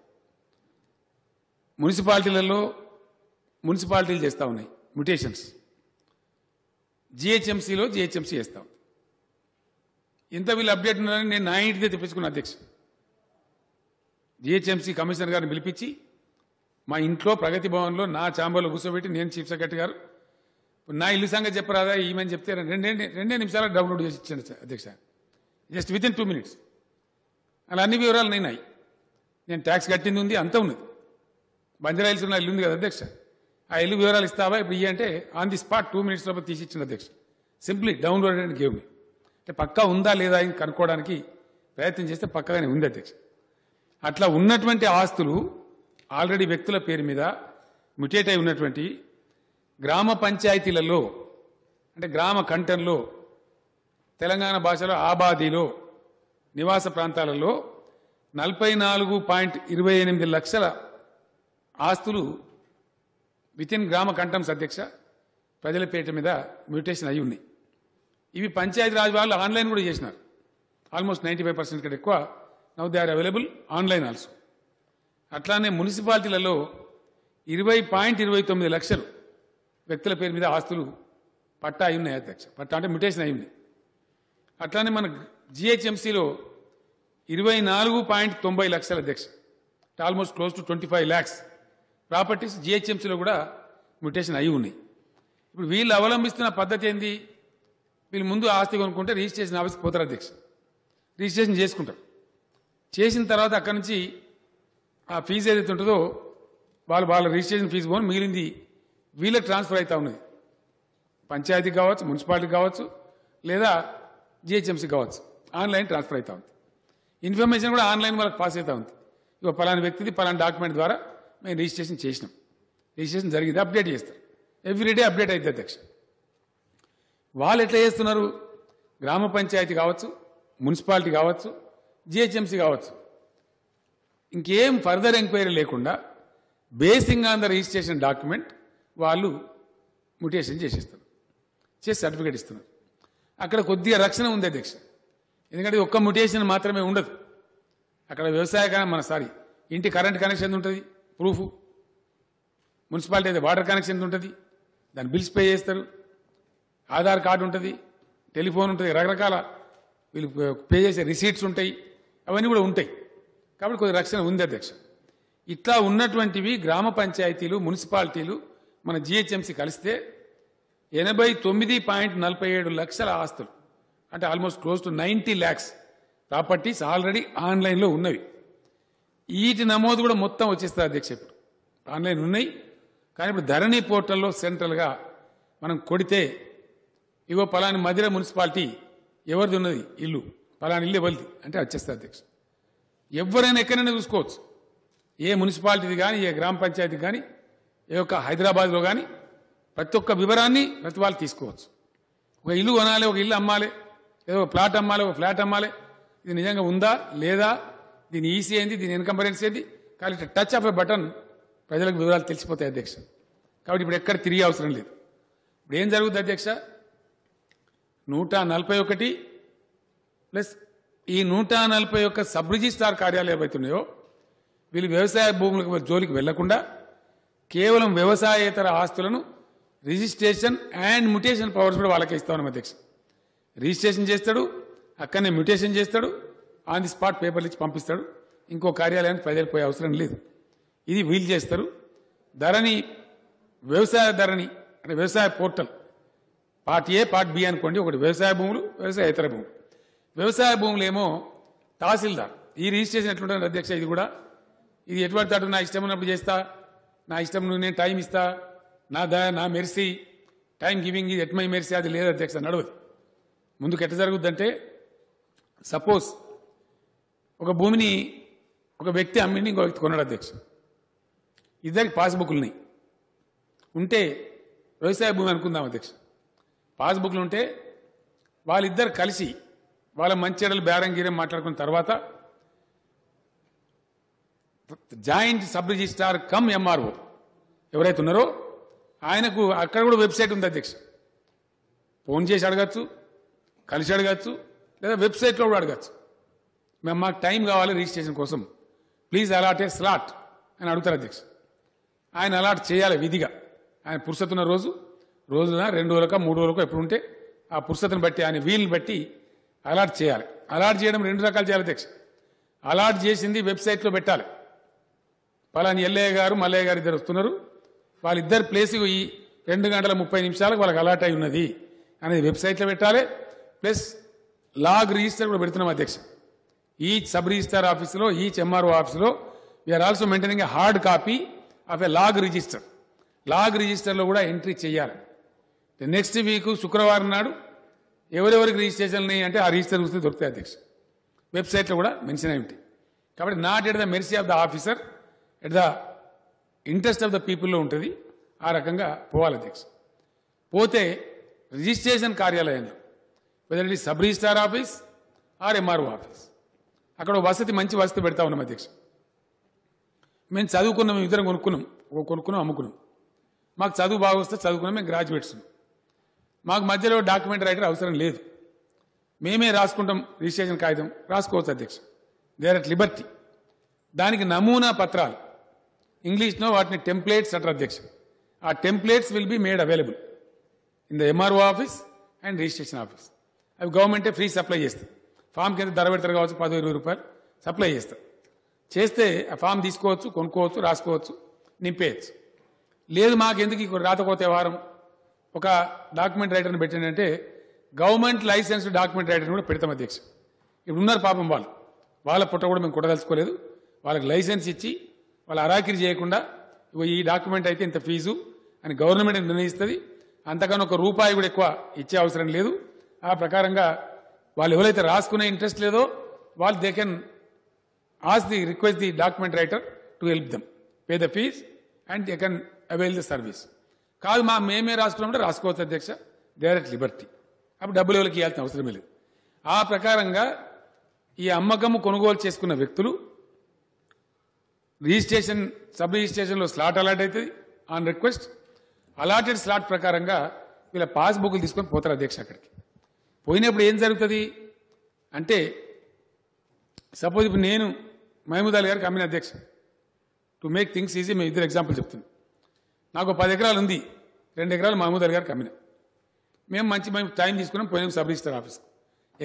మున్సిపాలిటీలలో మున్సిపాలిటీలు చేస్తూ ఉన్నాయి మ్యూటేషన్స్ జిహెచ్ఎంసీలో జిహెచ్ఎంసీ చేస్తాం ఇంత వీళ్ళు అప్డేట్ ఉన్నారని నేను నా ఇంటిదే తెప్పించుకున్న అధ్యక్ష జిహెచ్ఎంసీ కమిషనర్ గారిని పిలిపించి మా ఇంట్లో ప్రగతి భవన్లో నా చాంబర్లో కూర్చోబెట్టి నేను చీఫ్ సెక్రటరీ గారు నా ఇల్లు సంగతి చెప్పరాదా ఈమెని చెప్తే రెండే రెండే నిమిషాలు డౌన్లోడ్ చేసి ఇచ్చాను అధ్యక్ష just within two minutes అలా అన్ని వివరాలు నేనాయి నేను ట్యాక్స్ కట్టింది ఉంది అంత ఉన్నది బంజరాయిల్స్ ఉన్న ఇల్లు ఉంది కదా అధ్యక్ష ఆ ఇల్లు వివరాలు ఇస్తావా ఇప్పుడు ఇవి అంటే on the spot two minutes లోపల తీసి ఇచ్చిన అధ్యక్ష సింప్లీ డౌన్లోడ్ అండ్ గేమ్ అంటే పక్కా ఉందా లేదా అని కనుక్కోవడానికి ప్రయత్నం చేస్తే పక్కగానే ఉంది అధ్యక్ష అట్లా ఉన్నటువంటి ఆస్తులు ఆల్రెడీ వ్యక్తుల పేరు మీద మ్యుటేట్ అయి ఉన్నటువంటి గ్రామ పంచాయతీలలో అంటే గ్రామ కంటెన్లో తెలంగాణ భాషలో ఆబాదీలో నివాస ప్రాంతాలలో నలభై నాలుగు పాయింట్ ఇరవై ఎనిమిది లక్షల ఆస్తులు వితిన్ గ్రామ కంఠంస్ అధ్యక్ష ప్రజల పేట మీద మ్యూటేషన్ అయి ఉన్నాయి ఇవి పంచాయతీరాజ్ వాళ్ళు ఆన్లైన్ కూడా చేసినారు ఆల్మోస్ట్ నైంటీ ఫైవ్ పర్సెంట్ కంటే ఎక్కువ now they are available online also అట్లానే మున్సిపాలిటీలలో ఇరవై పాయింట్ ఇరవై తొమ్మిది లక్షలు వ్యక్తుల పేరు మీద ఆస్తులు పట్టా అయి ఉన్నాయి అధ్యక్ష పట్టా అంటే మ్యూటేషన్ అయి ఉన్నాయి అట్లానే మన జిహెచ్ఎంసీలో ఇరవై నాలుగు పాయింట్ తొంభై లక్షల అధ్యక్ష almost close to twenty five lakhs properties జిహెచ్ఎంసీలో కూడా మ్యూటేషన్ అయి ఉన్నాయి ఇప్పుడు వీళ్ళు అవలంబిస్తున్న పద్ధతి ఏంది వీళ్ళు ముందు ఆస్తి కొనుక్కుంటే రిజిస్ట్రేషన్ ఆఫీస్కి పోతారు అధ్యక్ష రిజిస్ట్రేషన్ చేసుకుంటారు చేసిన తర్వాత అక్కడి నుంచి ఆ ఫీజు ఏదైతే ఉంటుందో వాళ్ళు వాళ్ళ రిజిస్ట్రేషన్ ఫీజు పోని మిగిలింది వీళ్ళకి ట్రాన్స్ఫర్ అవుతా ఉన్నది పంచాయతీ కావచ్చు మున్సిపాలిటీ కావచ్చు లేదా జిహెచ్ఎంసీ కావచ్చు ఆన్లైన్ ట్రాన్స్ఫర్ అవుతా ఉంది ఇన్ఫర్మేషన్ కూడా ఆన్లైన్ వాళ్ళకి పాస్ అవుతా ఉంది ఇక పలానా వ్యక్తిది పలానా డాక్యుమెంట్ ద్వారా మేము రిజిస్ట్రేషన్ చేసినాం రిజిస్ట్రేషన్ జరిగింది అప్డేట్ చేస్తారు ఎవ్రీడే అప్డేట్ అవుతుంది అధ్యక్ష వాళ్ళు ఎట్లా చేస్తున్నారు గ్రామ పంచాయతీ కావచ్చు మున్సిపాలిటీ కావచ్చు జిహెచ్ఎంసీ కావచ్చు ఇంకేం ఫర్దర్ ఎంక్వైరీ లేకుండా basing on the registration document వాళ్ళు మ్యూటేషన్ చేసేస్తారు చేసి సర్టిఫికేట్ ఇస్తున్నారు అక్కడ కొద్దిగా రక్షణ ఉంది అధ్యక్ష ఎందుకంటే ఒక్క మ్యూటేషన్ మాత్రమే ఉండదు అక్కడ వ్యవసాయ మన సారీ ఇంటి కరెంట్ కనెక్షన్ ఉంటుంది ప్రూఫ్ మున్సిపాలిటీ అయితే వాటర్ కనెక్షన్ ఉంటుంది దాని బిల్స్ పే చేస్తారు ఆధార్ కార్డు ఉంటుంది టెలిఫోన్ ఉంటుంది రకరకాల వీళ్ళు పే చేసే రిసీట్స్ ఉంటాయి అవన్నీ కూడా ఉంటాయి కాబట్టి కొద్ది రక్షణ ఉంది అధ్యక్ష ఇట్లా ఉన్నటువంటివి గ్రామ పంచాయతీలు మున్సిపాలిటీలు మన జిహెచ్ఎంసీ కలిస్తే ఎనభై తొమ్మిది పాయింట్ నలభై ఏడు లక్షల ఆస్తులు అంటే almost close to ninety lakhs properties already ఆన్లైన్లో ఉన్నవి వీటి నమోదు కూడా మొత్తం వచ్చేస్తుంది అధ్యక్ష ఇప్పుడు ఆన్లైన్ ఉన్నాయి కానీ ఇప్పుడు ధరణి పోర్టల్లో సెంట్రల్గా మనం కొడితే ఇగో పలాని మధిర మున్సిపాలిటీ ఎవరిది ఉన్నది ఇల్లు పలాని ఇల్లు ఎవరిది అంటే వచ్చేస్తుంది అధ్యక్ష ఎవరైనా ఎక్కడైనా చూసుకోవచ్చు ఏ మున్సిపాలిటీది కానీ ఏ గ్రామ పంచాయతీ కానీ ఏ ఒక్క హైదరాబాద్లో కానీ ప్రతి ఒక్క వివరాన్ని ప్రతి వాళ్ళు తీసుకోవచ్చు ఒక ఇల్లు కొనాలి ఒక ఇల్లు అమ్మాలి ఏదో ఫ్లాట్ అమ్మాలి ఒక ఫ్లాట్ అమ్మాలి ఇది నిజంగా ఉందా లేదా దీని ఈసీ అయింది దీని ఇన్కంపరెన్స్ ఏంది కానీ టచ్ ఆఫ్ ఎ బటన్ ప్రజలకు వివరాలు తెలిసిపోతాయి అధ్యక్ష కాబట్టి ఇప్పుడు ఎక్కడ తిరిగి అవసరం లేదు ఇప్పుడు ఏం జరుగుతుంది అధ్యక్ష నూట నలభై ఒకటి ప్లస్ ఈ నూట నలభై ఒక్క సబ్ రిజిస్ట్రార్ కార్యాలయం ఏవైతున్నాయో వీళ్ళు వ్యవసాయ భూములకు జోలికి వెళ్లకుండా కేవలం వ్యవసాయేతర ఆస్తులను రిజిస్ట్రేషన్ అండ్ మ్యుటేషన్ పవర్స్ కూడా వాళ్ళకే ఇస్తా అధ్యక్ష రిజిస్ట్రేషన్ చేస్తాడు అక్కడనే మ్యూటేషన్ చేస్తాడు ఆన్ ది స్పాట్ పేపర్లు ఇచ్చి పంపిస్తాడు ఇంకో కార్యాలయానికి ప్రజలు పోయే అవసరం లేదు ఇది వీలు చేస్తారు ధరని వ్యవసాయ ధరని అంటే వ్యవసాయ portal part A part B అనుకోండి ఒకటి వ్యవసాయ భూములు వ్యవసాయ ఇతర భూములు వ్యవసాయ భూములు ఏమో తహసీల్దార్ ఈ రిజిస్ట్రేషన్ ఎట్లుంటుంది అధ్యక్ష ఇది కూడా ఇది ఎటువంటి తాటు నా ఇష్టం ఉన్నప్పుడు చేస్తా నా ఇష్టం నేను టైం ఇస్తా నా దా నా మెర్సీ టైం గివింగ్ ఇది ఎట్ మై మెర్సీ అది లేదు అధ్యక్ష నడవదు ముందుకు ఎట్లా జరుగుద్దంటే సపోజ్ ఒక భూమిని ఒక వ్యక్తి అమ్మిండి ఇంకో వ్యక్తి కొన్నాడు అధ్యక్ష ఇద్దరికి పాస్బుక్లు ఉన్నాయి ఉంటే వ్యవసాయ భూమి అనుకుందాం అధ్యక్ష పాస్బుక్లు ఉంటే వాళ్ళిద్దరు కలిసి వాళ్ళ మంచిర్యలు బేరం గీరం మాట్లాడుకున్న తర్వాత joint sub registrar cum MRO ఎవరైతే ఉన్నారో ఆయనకు అక్కడ కూడా వెబ్సైట్ ఉంది అధ్యక్ష ఫోన్ చేసి అడగచ్చు కలిసి అడగచ్చు లేదా వెబ్సైట్లో కూడా అడగచ్చు మేము మాకు టైం కావాలి రిజిస్ట్రేషన్ కోసం ప్లీజ్ అలాట్ ఏ స్లాట్ అని అడుగుతారు అధ్యక్ష ఆయన అలాట్ చేయాలి విధిగా ఆయన పురుషతున్న రోజు రోజున రెండు రోజులక మూడు రోజులకు ఉంటే ఆ పురుషతను బట్టి ఆయన వీల్ని బట్టి అలాట్ చేయాలి అలాట్ చేయడం రెండు రకాలు చేయాలి అధ్యక్ష అలాట్ చేసింది వెబ్సైట్లో పెట్టాలి పలాని ఎల్లయ్య గారు మల్లయ్య గారు ఇద్దరు వస్తున్నారు వాళ్ళిద్దరు ప్లేస్కి ఈ రెండు గంటల ముప్పై నిమిషాలకు వాళ్ళకి అలాట్ అయి ఉన్నది అనేది వెబ్సైట్లో పెట్టాలి ప్లస్ లాగ్ రిజిస్టర్ కూడా పెడుతున్నాం అధ్యక్ష ఈచ్ సబ్ రిజిస్టార్ ఆఫీసులో ఈచ్ ఎంఆర్ఓ ఆఫీసులో we're also maintaining hard copy of a log register log రిజిస్టర్లో కూడా ఎంట్రీ చేయాలి నెక్స్ట్ వీక్ శుక్రవారం నాడు ఎవరెవరికి రిజిస్ట్రేషన్ ఉన్నాయి అంటే ఆ రిజిస్టర్ చూస్తే దొరుకుతాయి అధ్యక్ష వెబ్సైట్లో కూడా మెన్షన్ అయి ఉంటాయి కాబట్టి not at the mercy of the officer at the interest of the పీపుల్లో ఉంటుంది ఆ రకంగా పోవాలి అధ్యక్ష పోతే రిజిస్ట్రేషన్ కార్యాలయంలో whether it is sub registrar office or MRO office అక్కడ వసతి మంచి వసతి పెడతా ఉన్నాం అధ్యక్ష మేము చదువుకున్నాం మేము ఇద్దరం కొనుక్కున్నాం కొనుక్కున్నాం అమ్ముకున్నాం మాకు చదువు బాగా వస్తే చదువుకున్నాం మేము గ్రాడ్యుయేట్స్ మాకు మధ్యలో డాక్యుమెంట్ రైటర్ అవసరం లేదు మేమే రాసుకుంటాం రిజిస్ట్రేషన్ కాగితం రాసుకోవచ్చు అధ్యక్ష దేర్ అట్ లిబర్టీ దానికి నమూనా పత్రాలు ఇంగ్లీష్లో వాటిని టెంప్లేట్స్ అంటారు అధ్యక్ష ఆ templates will be made available in the MRO office and registration office అవి గవర్నమెంటే ఫ్రీ సప్లై చేస్తుంది ఫామ్ కింద ధర పెడతారు కావచ్చు పదో ఇరవై రూపాయలు సప్లై చేస్తారు చేస్తే ఆ ఫామ్ తీసుకోవచ్చు కొనుక్కోవచ్చు రాసుకోవచ్చు నింపేయచ్చు లేదు మాకెందుకు ఇక్కడ రాతకోత వ్యవహారం ఒక డాక్యుమెంట్ రైటర్ని పెట్టిందంటే గవర్నమెంట్ లైసెన్స్ డాక్యుమెంట్ రైటర్ని కూడా పెడతాం అధ్యక్ష ఇప్పుడు ఉన్నారు పాపం వాళ్ళు వాళ్ళ పుట్ట కూడా మేము కొట్టదలుచుకోలేదు వాళ్ళకి లైసెన్స్ ఇచ్చి వాళ్ళ అరాకిరి చేయకుండా ఈ డాక్యుమెంట్ అయితే ఇంత ఫీజు అని గవర్నమెంట్ నిర్ణయిస్తుంది అంతకన్నా ఒక రూపాయి కూడా ఎక్కువ ఇచ్చే అవసరం లేదు ఆ ప్రకారంగా వాళ్ళు ఎవరైతే రాసుకునే ఇంట్రెస్ట్ లేదో వాళ్ళు they can ask the request the document writer to help them pay the fees and they can avail the service కాదు మా మేమే రాసుకున్నామంటే రాసుకోవచ్చు అధ్యక్ష దే ఆర్ లిబర్టీ అప్పుడు డబ్బులు ఎవరికి ఇవ్వాల్సిన అవసరం లేదు ఆ ప్రకారంగా ఈ అమ్మకము కొనుగోలు చేసుకున్న వ్యక్తులు రిజిస్ట్రేషన్ సబ్ రిజిస్ట్రేషన్లో స్లాట్ అలాట్ అవుతుంది ఆన్ రిక్వెస్ట్ అలాటెడ్ స్లాట్ ప్రకారంగా వీళ్ళ పాస్బుక్లు తీసుకొని పోతారు అధ్యక్ష అక్కడికి పోయినప్పుడు ఏం జరుగుతుంది అంటే సపోజ్ ఇప్పుడు నేను మహమూద్ అలీ గారు కంపెనీ అధ్యక్షుడు టు మేక్ థింగ్స్ ఈజీ మేము ఇద్దరు ఎగ్జాంపుల్ చెప్తుంది నాకు పది ఎకరాలు ఉంది రెండు ఎకరాలు మహమూద్ అలీ గారు కమ్మిన మేము మంచి మేము టైం తీసుకున్నాం పోయినాం సబ్ రిజిస్టర్ ఆఫీస్కి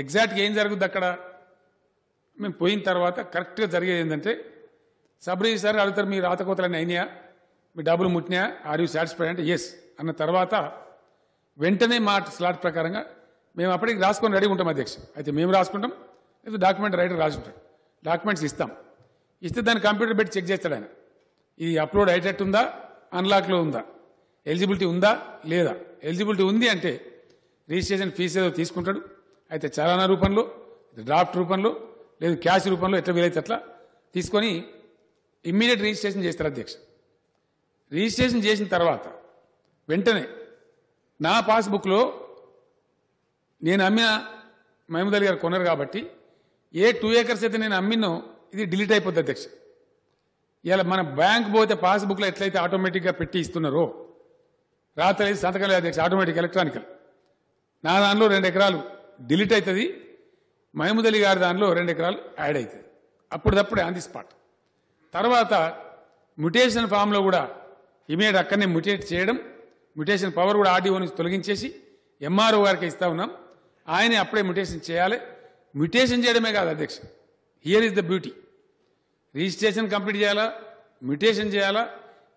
ఎగ్జాక్ట్గా ఏం జరుగుద్ది అక్కడ మేము పోయిన తర్వాత కరెక్ట్గా జరిగేది ఏంటంటే సబ్ రిజిస్టర్ అడుగుతారు మీ రాతకోతలన్నీ అయినాయా మీ డబ్బులు ముట్టినాయా ఆర్ యూ సాటిస్ఫైడ్ అంటే ఎస్ అన్న తర్వాత వెంటనే మా స్లాట్ ప్రకారంగా మేము అప్పటికి రాసుకొని రెడీ ఉంటాం అధ్యక్ష అయితే మేము రాసుకుంటాం లేదా డాక్యుమెంట్ రైటర్ రాసుకుంటాడు డాక్యుమెంట్స్ ఇస్తాం ఇస్తే దాన్ని కంప్యూటర్ పెట్టి చెక్ చేస్తాడు ఆయన ఇది అప్లోడ్ అయ్యేటట్టు ఉందా అన్లాక్లో ఉందా ఎలిజిబిలిటీ ఉందా లేదా ఎలిజిబిలిటీ ఉంది అంటే రిజిస్ట్రేషన్ ఫీజు ఏదో తీసుకుంటాడు అయితే చలానా రూపంలో డ్రాఫ్ట్ రూపంలో లేదు క్యాష్ రూపంలో ఎట్లా వీలైతే అట్లా తీసుకొని ఇమ్మీడియట్ రిజిస్ట్రేషన్ చేస్తారు అధ్యక్ష రిజిస్ట్రేషన్ చేసిన తర్వాత వెంటనే నా పాస్బుక్లో నేను అమ్మిన మహమూద్ గారు కొనరు కాబట్టి ఏ టూ ఏకర్స్ అయితే నేను అమ్మినో ఇది డిలీట్ అయిపోద్ది అధ్యక్ష ఇలా మన బ్యాంక్ పోతే పాస్బుక్లో ఎట్లయితే ఆటోమేటిక్గా పెట్టి ఇస్తున్నారో రాత్రి సంతకం లేదు అధ్యక్ష ఆటోమేటిక్ ఎలక్ట్రానికల్ నా దానిలో రెండు ఎకరాలు డిలీట్ అవుతుంది మహమూద్ అలీ గారి దానిలో రెండు ఎకరాలు యాడ్ అవుతుంది అప్పుడప్పుడే ఆన్ ది స్పాట్ తర్వాత మ్యుటేషన్ ఫామ్లో కూడా ఇమీడియట్ అక్కడనే మ్యుటేట్ చేయడం మ్యుటేషన్ పవర్ కూడా ఆర్డీఓ నుంచి తొలగించేసి ఎంఆర్ఓ గారికి ఇస్తా ఉన్నాం ఆయనే అప్పుడే మ్యూటేషన్ చేయాలి మ్యూటేషన్ చేయడమే కాదు అధ్యక్ష here is the beauty registration complete చేయాలా మ్యూటేషన్ చేయాలా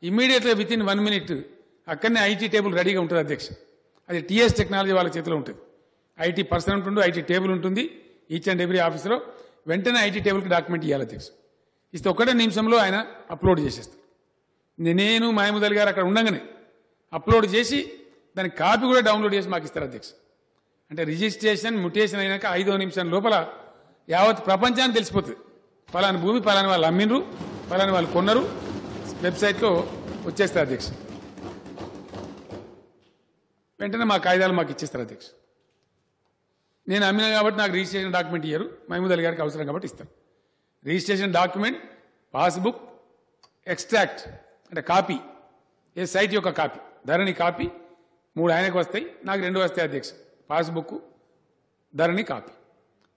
immediately within one minute అక్కడనే ఐటీ టేబుల్ రెడీగా ఉంటుంది అధ్యక్ష అది టీఎస్ టెక్నాలజీ వాళ్ళ చేతిలో ఉంటుంది ఐటీ పర్సన్ ఉంటుంది ఐటీ టేబుల్ ఉంటుంది ఈచ్ అండ్ ఎవ్రీ ఆఫీస్లో వెంటనే ఐటీ టేబుల్కి డాక్యుమెంట్ ఇవ్వాలి అధ్యక్ష ఇస్తే ఒకటే నిమిషంలో ఆయన అప్లోడ్ చేసేస్తాను నేను మాయముదల్ గారు అక్కడ ఉండగానే అప్లోడ్ చేసి దాని కాపీ కూడా డౌన్లోడ్ చేసి మాకు ఇస్తారు అధ్యక్ష అంటే రిజిస్ట్రేషన్ మ్యుటేషన్ అయినాక ఐదో నిమిషం లోపల యావత్ ప్రపంచాన్ని తెలిసిపోతుంది పలాని భూమి పలాని వాళ్ళు అమ్మినరు పలాని వాళ్ళు కొన్నారు వెబ్సైట్లో వచ్చేస్తారు అధ్యక్ష వెంటనే మా కాగితాలు మాకు ఇచ్చేస్తారు అధ్యక్ష నేను అమ్మిన కాబట్టి నాకు రిజిస్ట్రేషన్ డాక్యుమెంట్ ఇయ్యరు మహమూద్ అలీ గారికి అవసరం కాబట్టి ఇస్తాను రిజిస్ట్రేషన్ డాక్యుమెంట్ పాస్బుక్ ఎక్స్ట్రాక్ట్ అంటే కాపీ ఏ సైట్ యొక్క కాపీ ధరణి కాపీ మూడు ఆయనకు వస్తాయి నాకు రెండు వస్తాయి అధ్యక్ష పాస్బుక్ ధరని కాపీ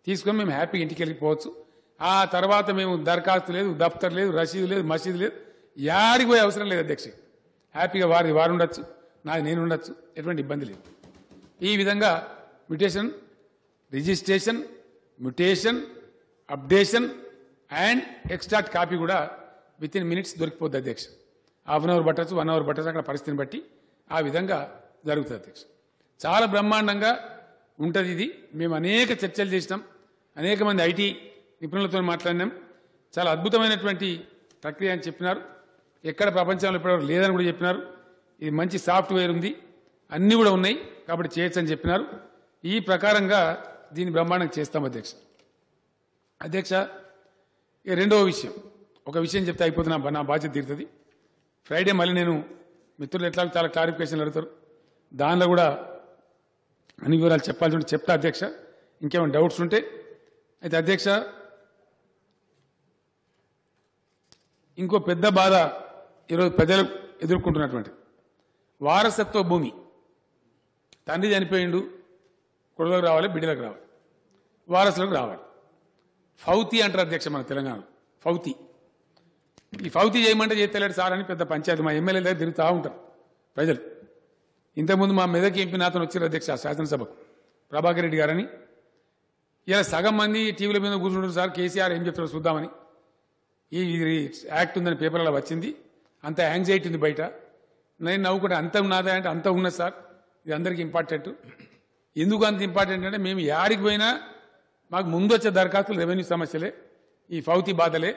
తీసుకొని మేము హ్యాపీగా ఇంటికి వెళ్ళిపోవచ్చు ఆ తర్వాత మేము దరఖాస్తు లేదు దఫ్తర్ లేదు రసీదు లేదు మసీదు లేదు యారికి పోయే అవసరం లేదు అధ్యక్ష హ్యాపీగా వారిది వారు ఉండొచ్చు నాది నేను ఉండొచ్చు ఎటువంటి ఇబ్బంది లేదు ఈ విధంగా mutation registration mutation updation and extract copy కూడా విత్ ఇన్ మినిట్స్ దొరికిపోద్ది అధ్యక్ష హాఫ్ అన్ అవర్ పట్టచ్చు వన్ అవర్ పట్టచ్చు అక్కడ పరిస్థితిని బట్టి ఆ విధంగా జరుగుతుంది అధ్యక్ష చాలా బ్రహ్మాండంగా ఉంటుంది ఇది మేము అనేక చర్చలు చేసినాం అనేక మంది ఐటీ నిపుణులతో మాట్లాడినాం చాలా అద్భుతమైనటువంటి ప్రక్రియ అని చెప్పినారు ఎక్కడ ప్రపంచంలో ఇప్పటివరకు లేదని కూడా చెప్పినారు ఇది మంచి సాఫ్ట్వేర్ ఉంది అన్నీ కూడా ఉన్నాయి కాబట్టి చేయొచ్చు అని చెప్పినారు ఈ ప్రకారంగా దీన్ని బ్రహ్మాండం చేస్తాం అధ్యక్ష అధ్యక్ష రెండవ విషయం ఒక విషయం చెప్తే అయిపోతుంది నా బాధ్యత తీరుతుంది ఫ్రైడే మళ్ళీ నేను మిత్రులు ఎట్లా చాలా క్లారిఫికేషన్లు అడుగుతారు దానిలో కూడా అన్ని వివరాలు చెప్పాల్సి ఉంటే చెప్తా అధ్యక్ష ఇంకేమైనా డౌట్స్ ఉంటే అయితే అధ్యక్ష ఇంకో పెద్ద బాధ ఈరోజు ప్రజలు ఎదుర్కొంటున్నటువంటి వారసత్వ భూమి తండ్రి చనిపోయిండు కొడుకులకు రావాలి బిడ్డలకు రావాలి వారసులకు రావాలి ఫౌతి అంటారు అధ్యక్ష మన తెలంగాణలో ఫౌతి ఈ ఫౌతి చేయమంటే చేస్తే సార్ అని పెద్ద పంచాయతీ మా ఎమ్మెల్యే దగ్గర తిరుగుతూ ఉంటారు ప్రజలు ఇంతకుముందు మా మెదక్ ఎంపీ నాతను వచ్చారు అధ్యక్ష శాసనసభకు ప్రభాకర్ రెడ్డి గారని ఇలా సగం మంది టీవీల మీద కూర్చుంటారు సార్ కేసీఆర్ ఏం చెప్తారో చూద్దామని ఈ యాక్ట్ ఉందని అలా వచ్చింది అంత యాంగ్జైటీ ఉంది బయట నేను నవ్వుకుంటే అంత ఉన్నదా అంటే అంత ఉన్నది సార్ ఇది అందరికీ ఇంపార్టెంట్ ఎందుకు అంత ఇంపార్టెంట్ అంటే మేము యారికి పోయినా మాకు ముందు వచ్చే దరఖాస్తులు రెవెన్యూ సమస్యలే ఈ ఫౌతి బాధలే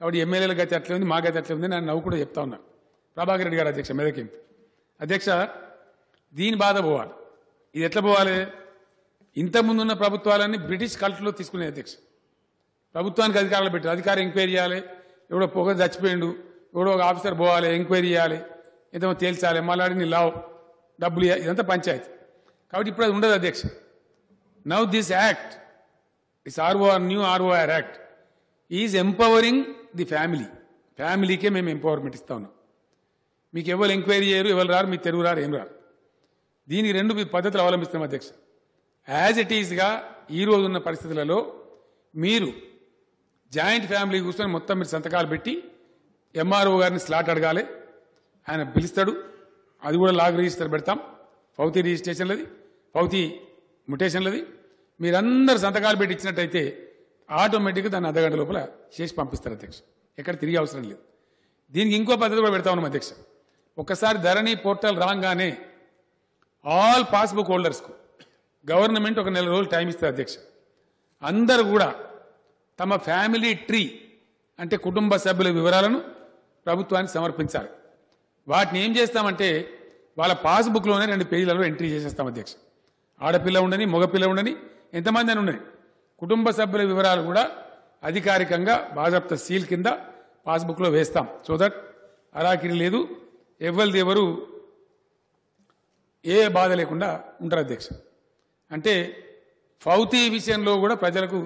కాబట్టి ఎమ్మెల్యేల గతి అట్లే ఉంది మా గతి అట్లే ఉంది నేను నవ్వు కూడా చెప్తా ఉన్నాను ప్రభాకర్ రెడ్డి గారు అధ్యక్ష ఎంపీ అధ్యక్ష దీని బాధ పోవాలి ఇది ఎట్లా పోవాలి ఇంతకుముందున్న ప్రభుత్వాలన్నీ బ్రిటిష్ కల్ట్లో తీసుకునే అధ్యక్ష ప్రభుత్వానికి అధికారాలు పెట్టారు అధికారం ఎంక్వైరీ చేయాలి ఎవడో పొగ చచ్చిపోయిండు ఎవడో ఒక ఆఫీసర్ పోవాలి ఎంక్వైరీ చేయాలి ఎంతమో తేల్చాలి మళ్ళీ లావు డబ్బులు ఇదంతా పంచాయతీ కాబట్టి ఇప్పుడు అది ఉండదు అధ్యక్ష now this act this ROR new ROR act is empowering the family ఫ్యామిలీకే మేము ఎంపవర్మెంట్ ఇస్తా ఉన్నాం మీకు ఎవరు ఎంక్వైరీ చేయరు ఎవరు రారు మీ తెలుగు రారు ఏం రారు దీనికి రెండు పద్ధతులు అవలంబిస్తాం అధ్యక్ష యాజ్ ఇట్ ఈజ్గా ఈరోజు ఉన్న పరిస్థితులలో మీరు జాయింట్ ఫ్యామిలీ కూర్చొని మొత్తం మీరు సంతకాలు పెట్టి ఎంఆర్ఓ గారిని స్లాట్ అడగాలి ఆయన పిలుస్తాడు అది కూడా లాగ్ రిజిస్టర్ పెడతాం పౌతి రిజిస్ట్రేషన్లది పౌతి ముటేషన్లది మీరందరు సంతకాలు పెట్టి ఇచ్చినట్టయితే ఆటోమేటిక్గా దాన్ని అర్ధగంట లోపల చేసి పంపిస్తారు అధ్యక్ష ఎక్కడ తిరిగే అవసరం లేదు దీనికి ఇంకో పద్ధతి కూడా పెడతా ఉన్నాం అధ్యక్ష ఒకసారి ధరణి పోర్టల్ రాగానే ఆల్ పాస్బుక్ హోల్డర్స్కు గవర్నమెంట్ ఒక నెల రోజులు టైం ఇస్తుంది అధ్యక్ష అందరు కూడా తమ ఫ్యామిలీ ట్రీ అంటే కుటుంబ సభ్యుల వివరాలను ప్రభుత్వానికి సమర్పించాలి వాటిని ఏం చేస్తామంటే వాళ్ళ పాస్బుక్లోనే రెండు పేజీలలో ఎంట్రీ చేసేస్తాం అధ్యక్ష ఆడపిల్ల ఉండని మగపిల్ల ఉండని ఎంతమంది అని ఉండని కుటుంబ సభ్యుల వివరాలు కూడా అధికారికంగా బాజప్త సీల్ కింద పాస్బుక్లో వేస్తాం సో దట్ అరాకిరి లేదు ఎవరిది ఎవరు ఏ బాధ లేకుండా ఉంటారు అధ్యక్ష అంటే ఫౌతీ విషయంలో కూడా ప్రజలకు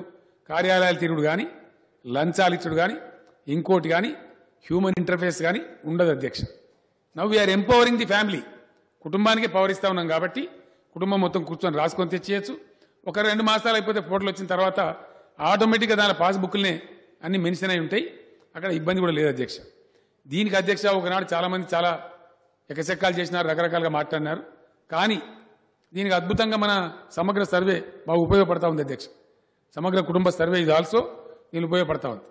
కార్యాలయాలు తిరుగుడు కానీ లంచాలు ఇచ్చుడు కానీ ఇంకోటి కానీ హ్యూమన్ ఇంటర్ఫేస్ కానీ ఉండదు అధ్యక్ష now we're empowering the family కుటుంబానికి పవర్ ఇస్తా ఉన్నాం కాబట్టి కుటుంబం మొత్తం కూర్చొని రాసుకొని తెచ్చేయచ్చు ఒక రెండు మాసాలు అయిపోతే ఫోటోలు వచ్చిన తర్వాత ఆటోమేటిక్గా దాని పాస్బుక్లనే అన్ని మెన్షన్ అయి ఉంటాయి అక్కడ ఇబ్బంది కూడా లేదు అధ్యక్ష దీనికి అధ్యక్ష ఒకనాడు చాలామంది చాలా ఎకచెక్కాలు చేసినారు రకరకాలుగా మాట్లాడినారు కానీ దీనికి అద్భుతంగా మన సమగ్ర సర్వే బాగా ఉపయోగపడతా ఉంది అధ్యక్ష సమగ్ర కుటుంబ సర్వే ఇది ఆల్సో దీనికి ఉపయోగపడతా ఉంది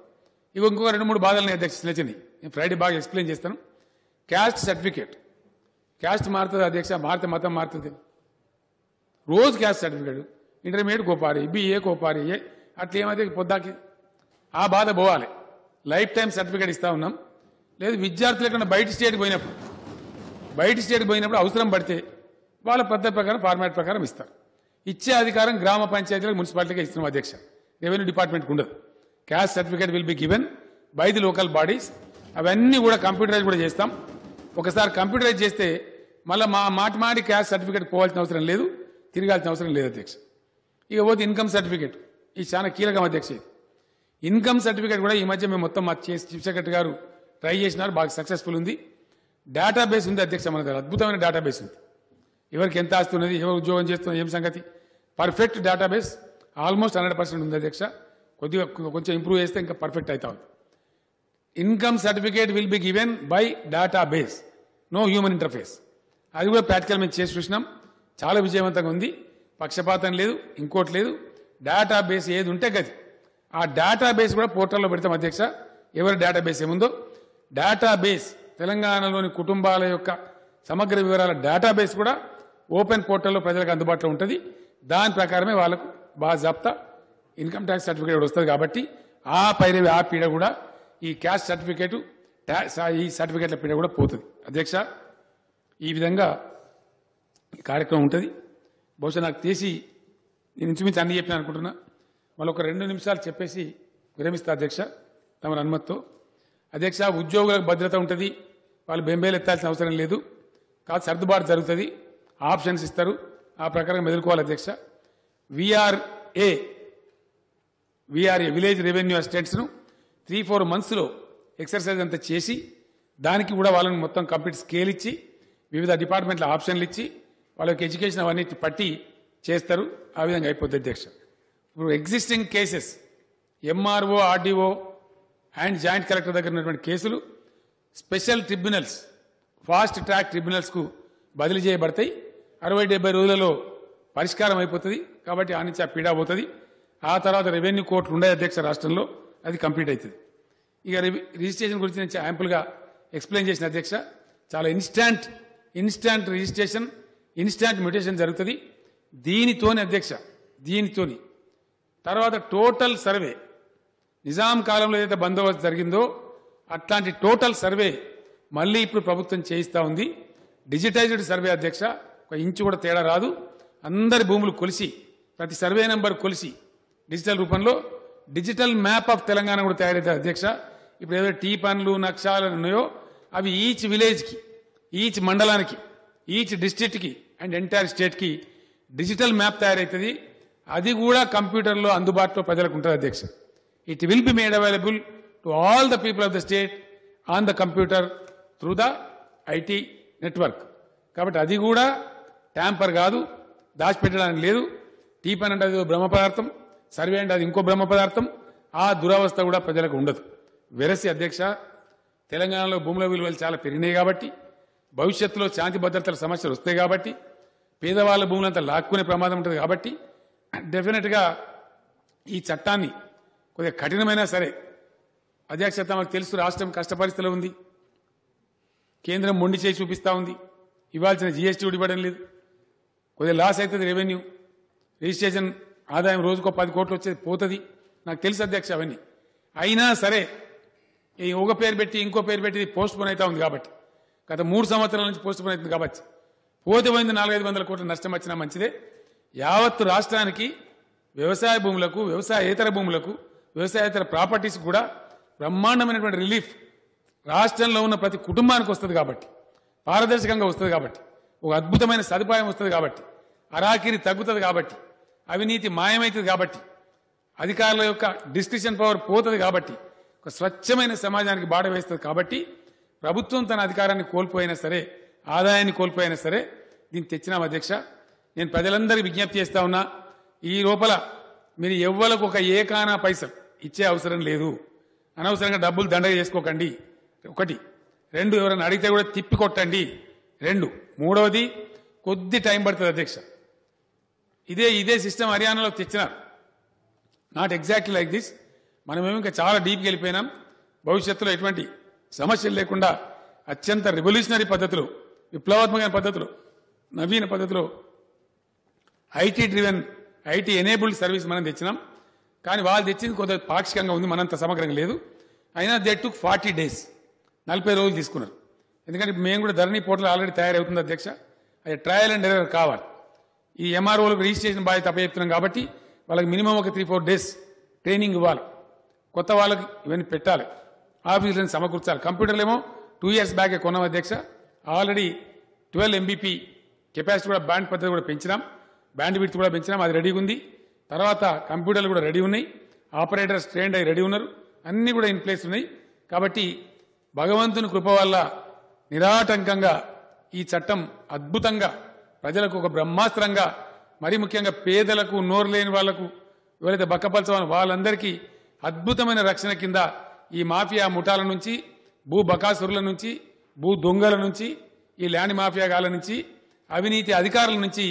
ఇక ఇంకొక రెండు మూడు బాధలని అధ్యక్ష నచ్చింది నేను ఫ్రైడే బాగా ఎక్స్ప్లెయిన్ చేస్తాను క్యాస్ట్ సర్టిఫికేట్ క్యాస్ట్ మారుతుంది అధ్యక్ష మారితే మతం మారుతుంది రోజు క్యాస్ట్ సర్టిఫికేట్ ఇంటర్మీడియట్ కోపారి బిఏ కోపారి ఏ అట్లా ఏమైతే పొద్దాకి ఆ బాధ పోవాలి లైఫ్ టైం సర్టిఫికేట్ ఇస్తా ఉన్నాం లేదు విద్యార్థులు ఎక్కడ బయట స్టేట్కి పోయినప్పుడు బయట స్టేట్కి పోయినప్పుడు అవసరం పడితే వాళ్ళ పద్ధతి ప్రకారం ఫార్మాట్ ప్రకారం ఇస్తారు ఇచ్చే అధికారం గ్రామ పంచాయతీలకు మున్సిపాలిటీగా ఇస్తున్న అధ్యక్ష రెవెన్యూ డిపార్ట్మెంట్కి ఉండదు caste certificate will be given by the local bodies అవన్నీ కూడా కంప్యూటరైజ్ కూడా చేస్తాం ఒకసారి కంప్యూటరైజ్ చేస్తే మళ్ళీ మా మాట మాటి క్యాస్ట్ సర్టిఫికేట్ పోవాల్సిన అవసరం లేదు తిరగాల్సిన అవసరం లేదు అధ్యక్ష ఇక పోతే ఇన్కమ్ సర్టిఫికేట్ ఇది చాలా కీలకం అధ్యక్ష ఇన్కమ్ సర్టిఫికేట్ కూడా ఈ మధ్య మేము మొత్తం మా చీఫ్ సెక్రటరీ గారు ట్రై చేసినారు బాగా సక్సెస్ఫుల్ ఉంది డేటాబేస్ ఉంది అధ్యక్ష మన అద్భుతమైన డేటాబేస్ ఉంది ఎవరికి ఎంత ఆస్తి ఉన్నది ఎవరు ఉద్యోగం చేస్తుంది ఏం సంగతి perfect database almost hundred percent ఉంది అధ్యక్ష కొద్దిగా కొంచెం ఇంప్రూవ్ చేస్తే ఇంకా పర్ఫెక్ట్ అవుతా ఉంది income certificate will be given by database no human interface అది కూడా ప్రాక్టికల్ మేము చేసి చూసినాం చాలా విజయవంతంగా ఉంది పక్షపాతం లేదు ఇంకోటి లేదు డేటాబేస్ ఏది ఉంటే గది ఆ డేటాబేస్ కూడా పోర్టల్లో పెడతాం అధ్యక్ష ఎవరి డేటాబేస్ ఏముందో డేటాబేస్ తెలంగాణలోని కుటుంబాల యొక్క సమగ్ర వివరాల డేటాబేస్ కూడా ఓపెన్ పోర్టల్లో ప్రజలకు అందుబాటులో ఉంటుంది దాని ప్రకారమే వాళ్ళకు బాగా జాప్తా ఇన్కమ్ ట్యాక్స్ సర్టిఫికేట్ వస్తుంది కాబట్టి ఆ పైన ఆ పీడ కూడా ఈ క్యాష్ సర్టిఫికేటు ఈ సర్టిఫికేట్ల పీడ కూడా పోతుంది అధ్యక్ష ఈ విధంగా కార్యక్రమం ఉంటుంది బహుశా నాకు తీసి నేను ఇంచుమించి అన్ని చెప్పిన అనుకుంటున్నా మళ్ళీ ఒక రెండు నిమిషాలు చెప్పేసి విరమిస్తా అధ్యక్ష తమ అనుమతితో అధ్యక్ష ఉద్యోగులకు భద్రత ఉంటుంది వాళ్ళు బెంబేలు ఎత్తాల్సిన అవసరం లేదు కాదు సర్దుబాటు జరుగుతుంది ఆప్షన్స్ ఇస్తారు ఆ ప్రకారం ఎదుర్కోవాలి అధ్యక్ష విఆర్ఏ విఆర్ఏ విలేజ్ రెవెన్యూ అసిస్టెంట్స్ను త్రీ ఫోర్ మంత్స్లో ఎక్సర్సైజ్ అంతా చేసి దానికి కూడా వాళ్ళని మొత్తం కంప్లీట్ స్కేల్ ఇచ్చి వివిధ డిపార్ట్మెంట్ల ఆప్షన్లు ఇచ్చి వాళ్ళకి ఎడ్యుకేషన్ అవన్నీ పట్టి చేస్తారు ఆ విధంగా అయిపోద్ది అధ్యక్ష ఇప్పుడు existing cases MRO RDO and joint collector దగ్గర ఉన్నటువంటి కేసులు స్పెషల్ ట్రిబ్యునల్స్ ఫాస్ట్ ట్రాక్ ట్రిబ్యునల్స్కు బదిలీ చేయబడతాయి అరవై డెబ్బై రోజులలో పరిష్కారం అయిపోతుంది కాబట్టి ఆ నుంచి ఆ పీడా పోతుంది ఆ తర్వాత రెవెన్యూ కోర్టులు ఉండే అధ్యక్ష రాష్ట్రంలో అది కంప్లీట్ అవుతుంది ఇక రిజిస్ట్రేషన్ గురించి నేను యాంపుల్గా ఎక్స్ప్లెయిన్ చేసిన అధ్యక్ష చాలా instant instant registration instant mutation జరుగుతుంది దీనితోని అధ్యక్ష దీనితోని తర్వాత టోటల్ సర్వే నిజాం కాలంలో ఏదైతే బందోబస్తు జరిగిందో అట్లాంటి టోటల్ సర్వే మళ్ళీ ఇప్పుడు ప్రభుత్వం చేయిస్తూ ఉంది డిజిటైజ్డ్ సర్వే అధ్యక్ష ఒక ఇంచు కూడా తేడా రాదు అందరి భూములు కొలిసి ప్రతి సర్వే నెంబర్ కొలిసి డిజిటల్ రూపంలో డిజిటల్ మ్యాప్ ఆఫ్ తెలంగాణ కూడా తయారవుతుంది అధ్యక్ష ఇప్పుడు ఏదైతే టీ పనులు నక్షాలు ఉన్నాయో అవి ఈచ్ విలేజ్కి ఈచ్ మండలానికి ఈచ్ డిస్టిక్ట్కి అండ్ ఎంటైర్ స్టేట్కి డిజిటల్ మ్యాప్ తయారవుతుంది అది కూడా కంప్యూటర్లో అందుబాటులో ప్రజలకు ఉంటుంది అధ్యక్ష it will be made available to all the people of the state on the computer through the IT network కాబట్టి అది కూడా ట్యాంపర్ కాదు దాచిపెట్టడానికి లేదు పని అంటే అది బ్రహ్మ పదార్థం సర్వే అంటే అది ఇంకో బ్రహ్మ పదార్థం ఆ దురవస్థ కూడా ప్రజలకు ఉండదు వెరసి అధ్యక్ష తెలంగాణలో భూముల విలువలు చాలా పెరిగినాయి కాబట్టి భవిష్యత్తులో శాంతి భద్రతల సమస్యలు వస్తాయి కాబట్టి పేదవాళ్ళ భూములంతా లాక్కునే ప్రమాదం ఉంటుంది కాబట్టి డెఫినెట్గా ఈ చట్టాన్ని కొద్దిగా కఠినమైనా సరే అధ్యక్షత మనకు తెలుసు రాష్ట్రం కష్టపరిస్థితిలో ఉంది కేంద్రం మొండి చేసి చూపిస్తూ ఉంది ఇవ్వాల్సిన జీఎస్టీ ఉడిపడడం లేదు కొద్దిగా లాస్ అవుతుంది రెవెన్యూ రిజిస్ట్రేషన్ ఆదాయం రోజుకో పది కోట్లు వచ్చేది పోతుంది నాకు తెలుసు అధ్యక్ష అవన్నీ అయినా సరే ఈ ఒక పేరు పెట్టి ఇంకో పేరు పెట్టి పోస్ట్ పోన్ అవుతా ఉంది కాబట్టి గత మూడు సంవత్సరాల నుంచి పోస్ట్ పోన్ అవుతుంది కాబట్టి పోతే పోయింది నాలుగైదు వందల కోట్ల నష్టం వచ్చినా మంచిదే యావత్తు రాష్ట్రానికి వ్యవసాయ భూములకు వ్యవసాయేతర భూములకు వ్యవసాయేతర ప్రాపర్టీస్ కూడా బ్రహ్మాండమైనటువంటి రిలీఫ్ రాష్ట్రంలో ఉన్న ప్రతి కుటుంబానికి వస్తుంది కాబట్టి పారదర్శకంగా వస్తుంది కాబట్టి ఒక అద్భుతమైన సదుపాయం వస్తుంది కాబట్టి అరాకిరి తగ్గుతుంది కాబట్టి అవినీతి మాయమవుతుంది కాబట్టి అధికారుల యొక్క డిస్క్రిషన్ పవర్ పోతుంది కాబట్టి ఒక స్వచ్ఛమైన సమాజానికి బాడ వేస్తుంది కాబట్టి ప్రభుత్వం తన అధికారాన్ని కోల్పోయినా సరే ఆదాయాన్ని కోల్పోయినా సరే దీన్ని తెచ్చినాం అధ్యక్ష నేను ప్రజలందరికీ విజ్ఞప్తి చేస్తా ఉన్నా ఈ లోపల మీరు ఎవ్వలకు ఒక ఏకానా పైస ఇచ్చే అవసరం లేదు అనవసరంగా డబ్బులు దండగ చేసుకోకండి ఒకటి రెండు ఎవరైనా అడిగితే కూడా తిప్పి కొట్టండి రెండు మూడవది కొద్ది టైం పడుతుంది అధ్యక్ష ఇదే ఇదే సిస్టమ్ హర్యానాలో తెచ్చినారు నాట్ ఎగ్జాక్ట్లీ లైక్ దిస్ మనమేమి ఇంకా చాలా డీప్కి వెళ్ళిపోయినాం భవిష్యత్తులో ఎటువంటి సమస్యలు లేకుండా అత్యంత రెవల్యూషనరీ పద్ధతులు విప్లవాత్మకమైన పద్ధతులు నవీన పద్ధతులు IT driven IT enabled service మనం తెచ్చినాం కానీ వాళ్ళు తెచ్చింది కొంత పాక్షికంగా ఉంది మనంత సమగ్రంగా లేదు అయినా దే టుక్ ఫార్టీ డేస్ నలభై రోజులు తీసుకున్నారు ఎందుకంటే మేము కూడా ధరణి పోర్టల్ ఆల్రెడీ తయారవుతుంది అధ్యక్ష అది ట్రయల్ అండ్ ఎర్రర్ కావాలి ఈ ఎంఆర్ఓలకు రిజిస్ట్రేషన్ బాధ్యత అప్పచెప్తున్నాం కాబట్టి వాళ్ళకి మినిమం ఒక త్రీ ఫోర్ డేస్ ట్రైనింగ్ ఇవ్వాలి కొత్త వాళ్ళకి ఇవన్నీ పెట్టాలి ఆఫీసులను సమకూర్చాలి కంప్యూటర్లు ఏమో టూ ఇయర్స్ బ్యాక్ కొన్నాం అధ్యక్ష ఆల్రెడీ ట్వెల్వ్ ఎంబీపీ కెపాసిటీ కూడా బ్యాండ్ పద్ధతి కూడా పెంచినాం బ్యాండ్ విడ్త్ కూడా పెంచినాం అది రెడీగా ఉంది తర్వాత కంప్యూటర్లు కూడా రెడీ ఉన్నాయి ఆపరేటర్స్ ట్రైన్డ్ అయ్యి రెడీ ఉన్నారు అన్నీ కూడా ఇన్ ప్లేస్ ఉన్నాయి కాబట్టి భగవంతుని కృప వల్ల నిరాటంకంగా ఈ చట్టం అద్భుతంగా ప్రజలకు ఒక బ్రహ్మాస్త్రంగా మరి ముఖ్యంగా పేదలకు నోరు లేని వాళ్లకు ఎవరైతే బక్కపల్చవాలని వాళ్ళందరికీ అద్భుతమైన రక్షణ కింద ఈ మాఫియా ముఠాల నుంచి భూ బకాసురుల నుంచి భూ దొంగల నుంచి ఈ ల్యాండ్ మాఫియా గాల నుంచి అవినీతి అధికారుల నుంచి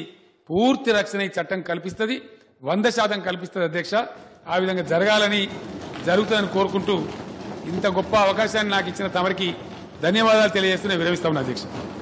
పూర్తి రక్షణ ఈ చట్టం కల్పిస్తుంది వంద శాతం కల్పిస్తుంది అధ్యక్ష ఆ విధంగా జరగాలని జరుగుతుందని కోరుకుంటూ ఇంత గొప్ప అవకాశాన్ని నాకు ఇచ్చిన తమరికి ధన్యవాదాలు తెలియజేస్తూ నేను విరమిస్తా ఉన్నా అధ్యక్ష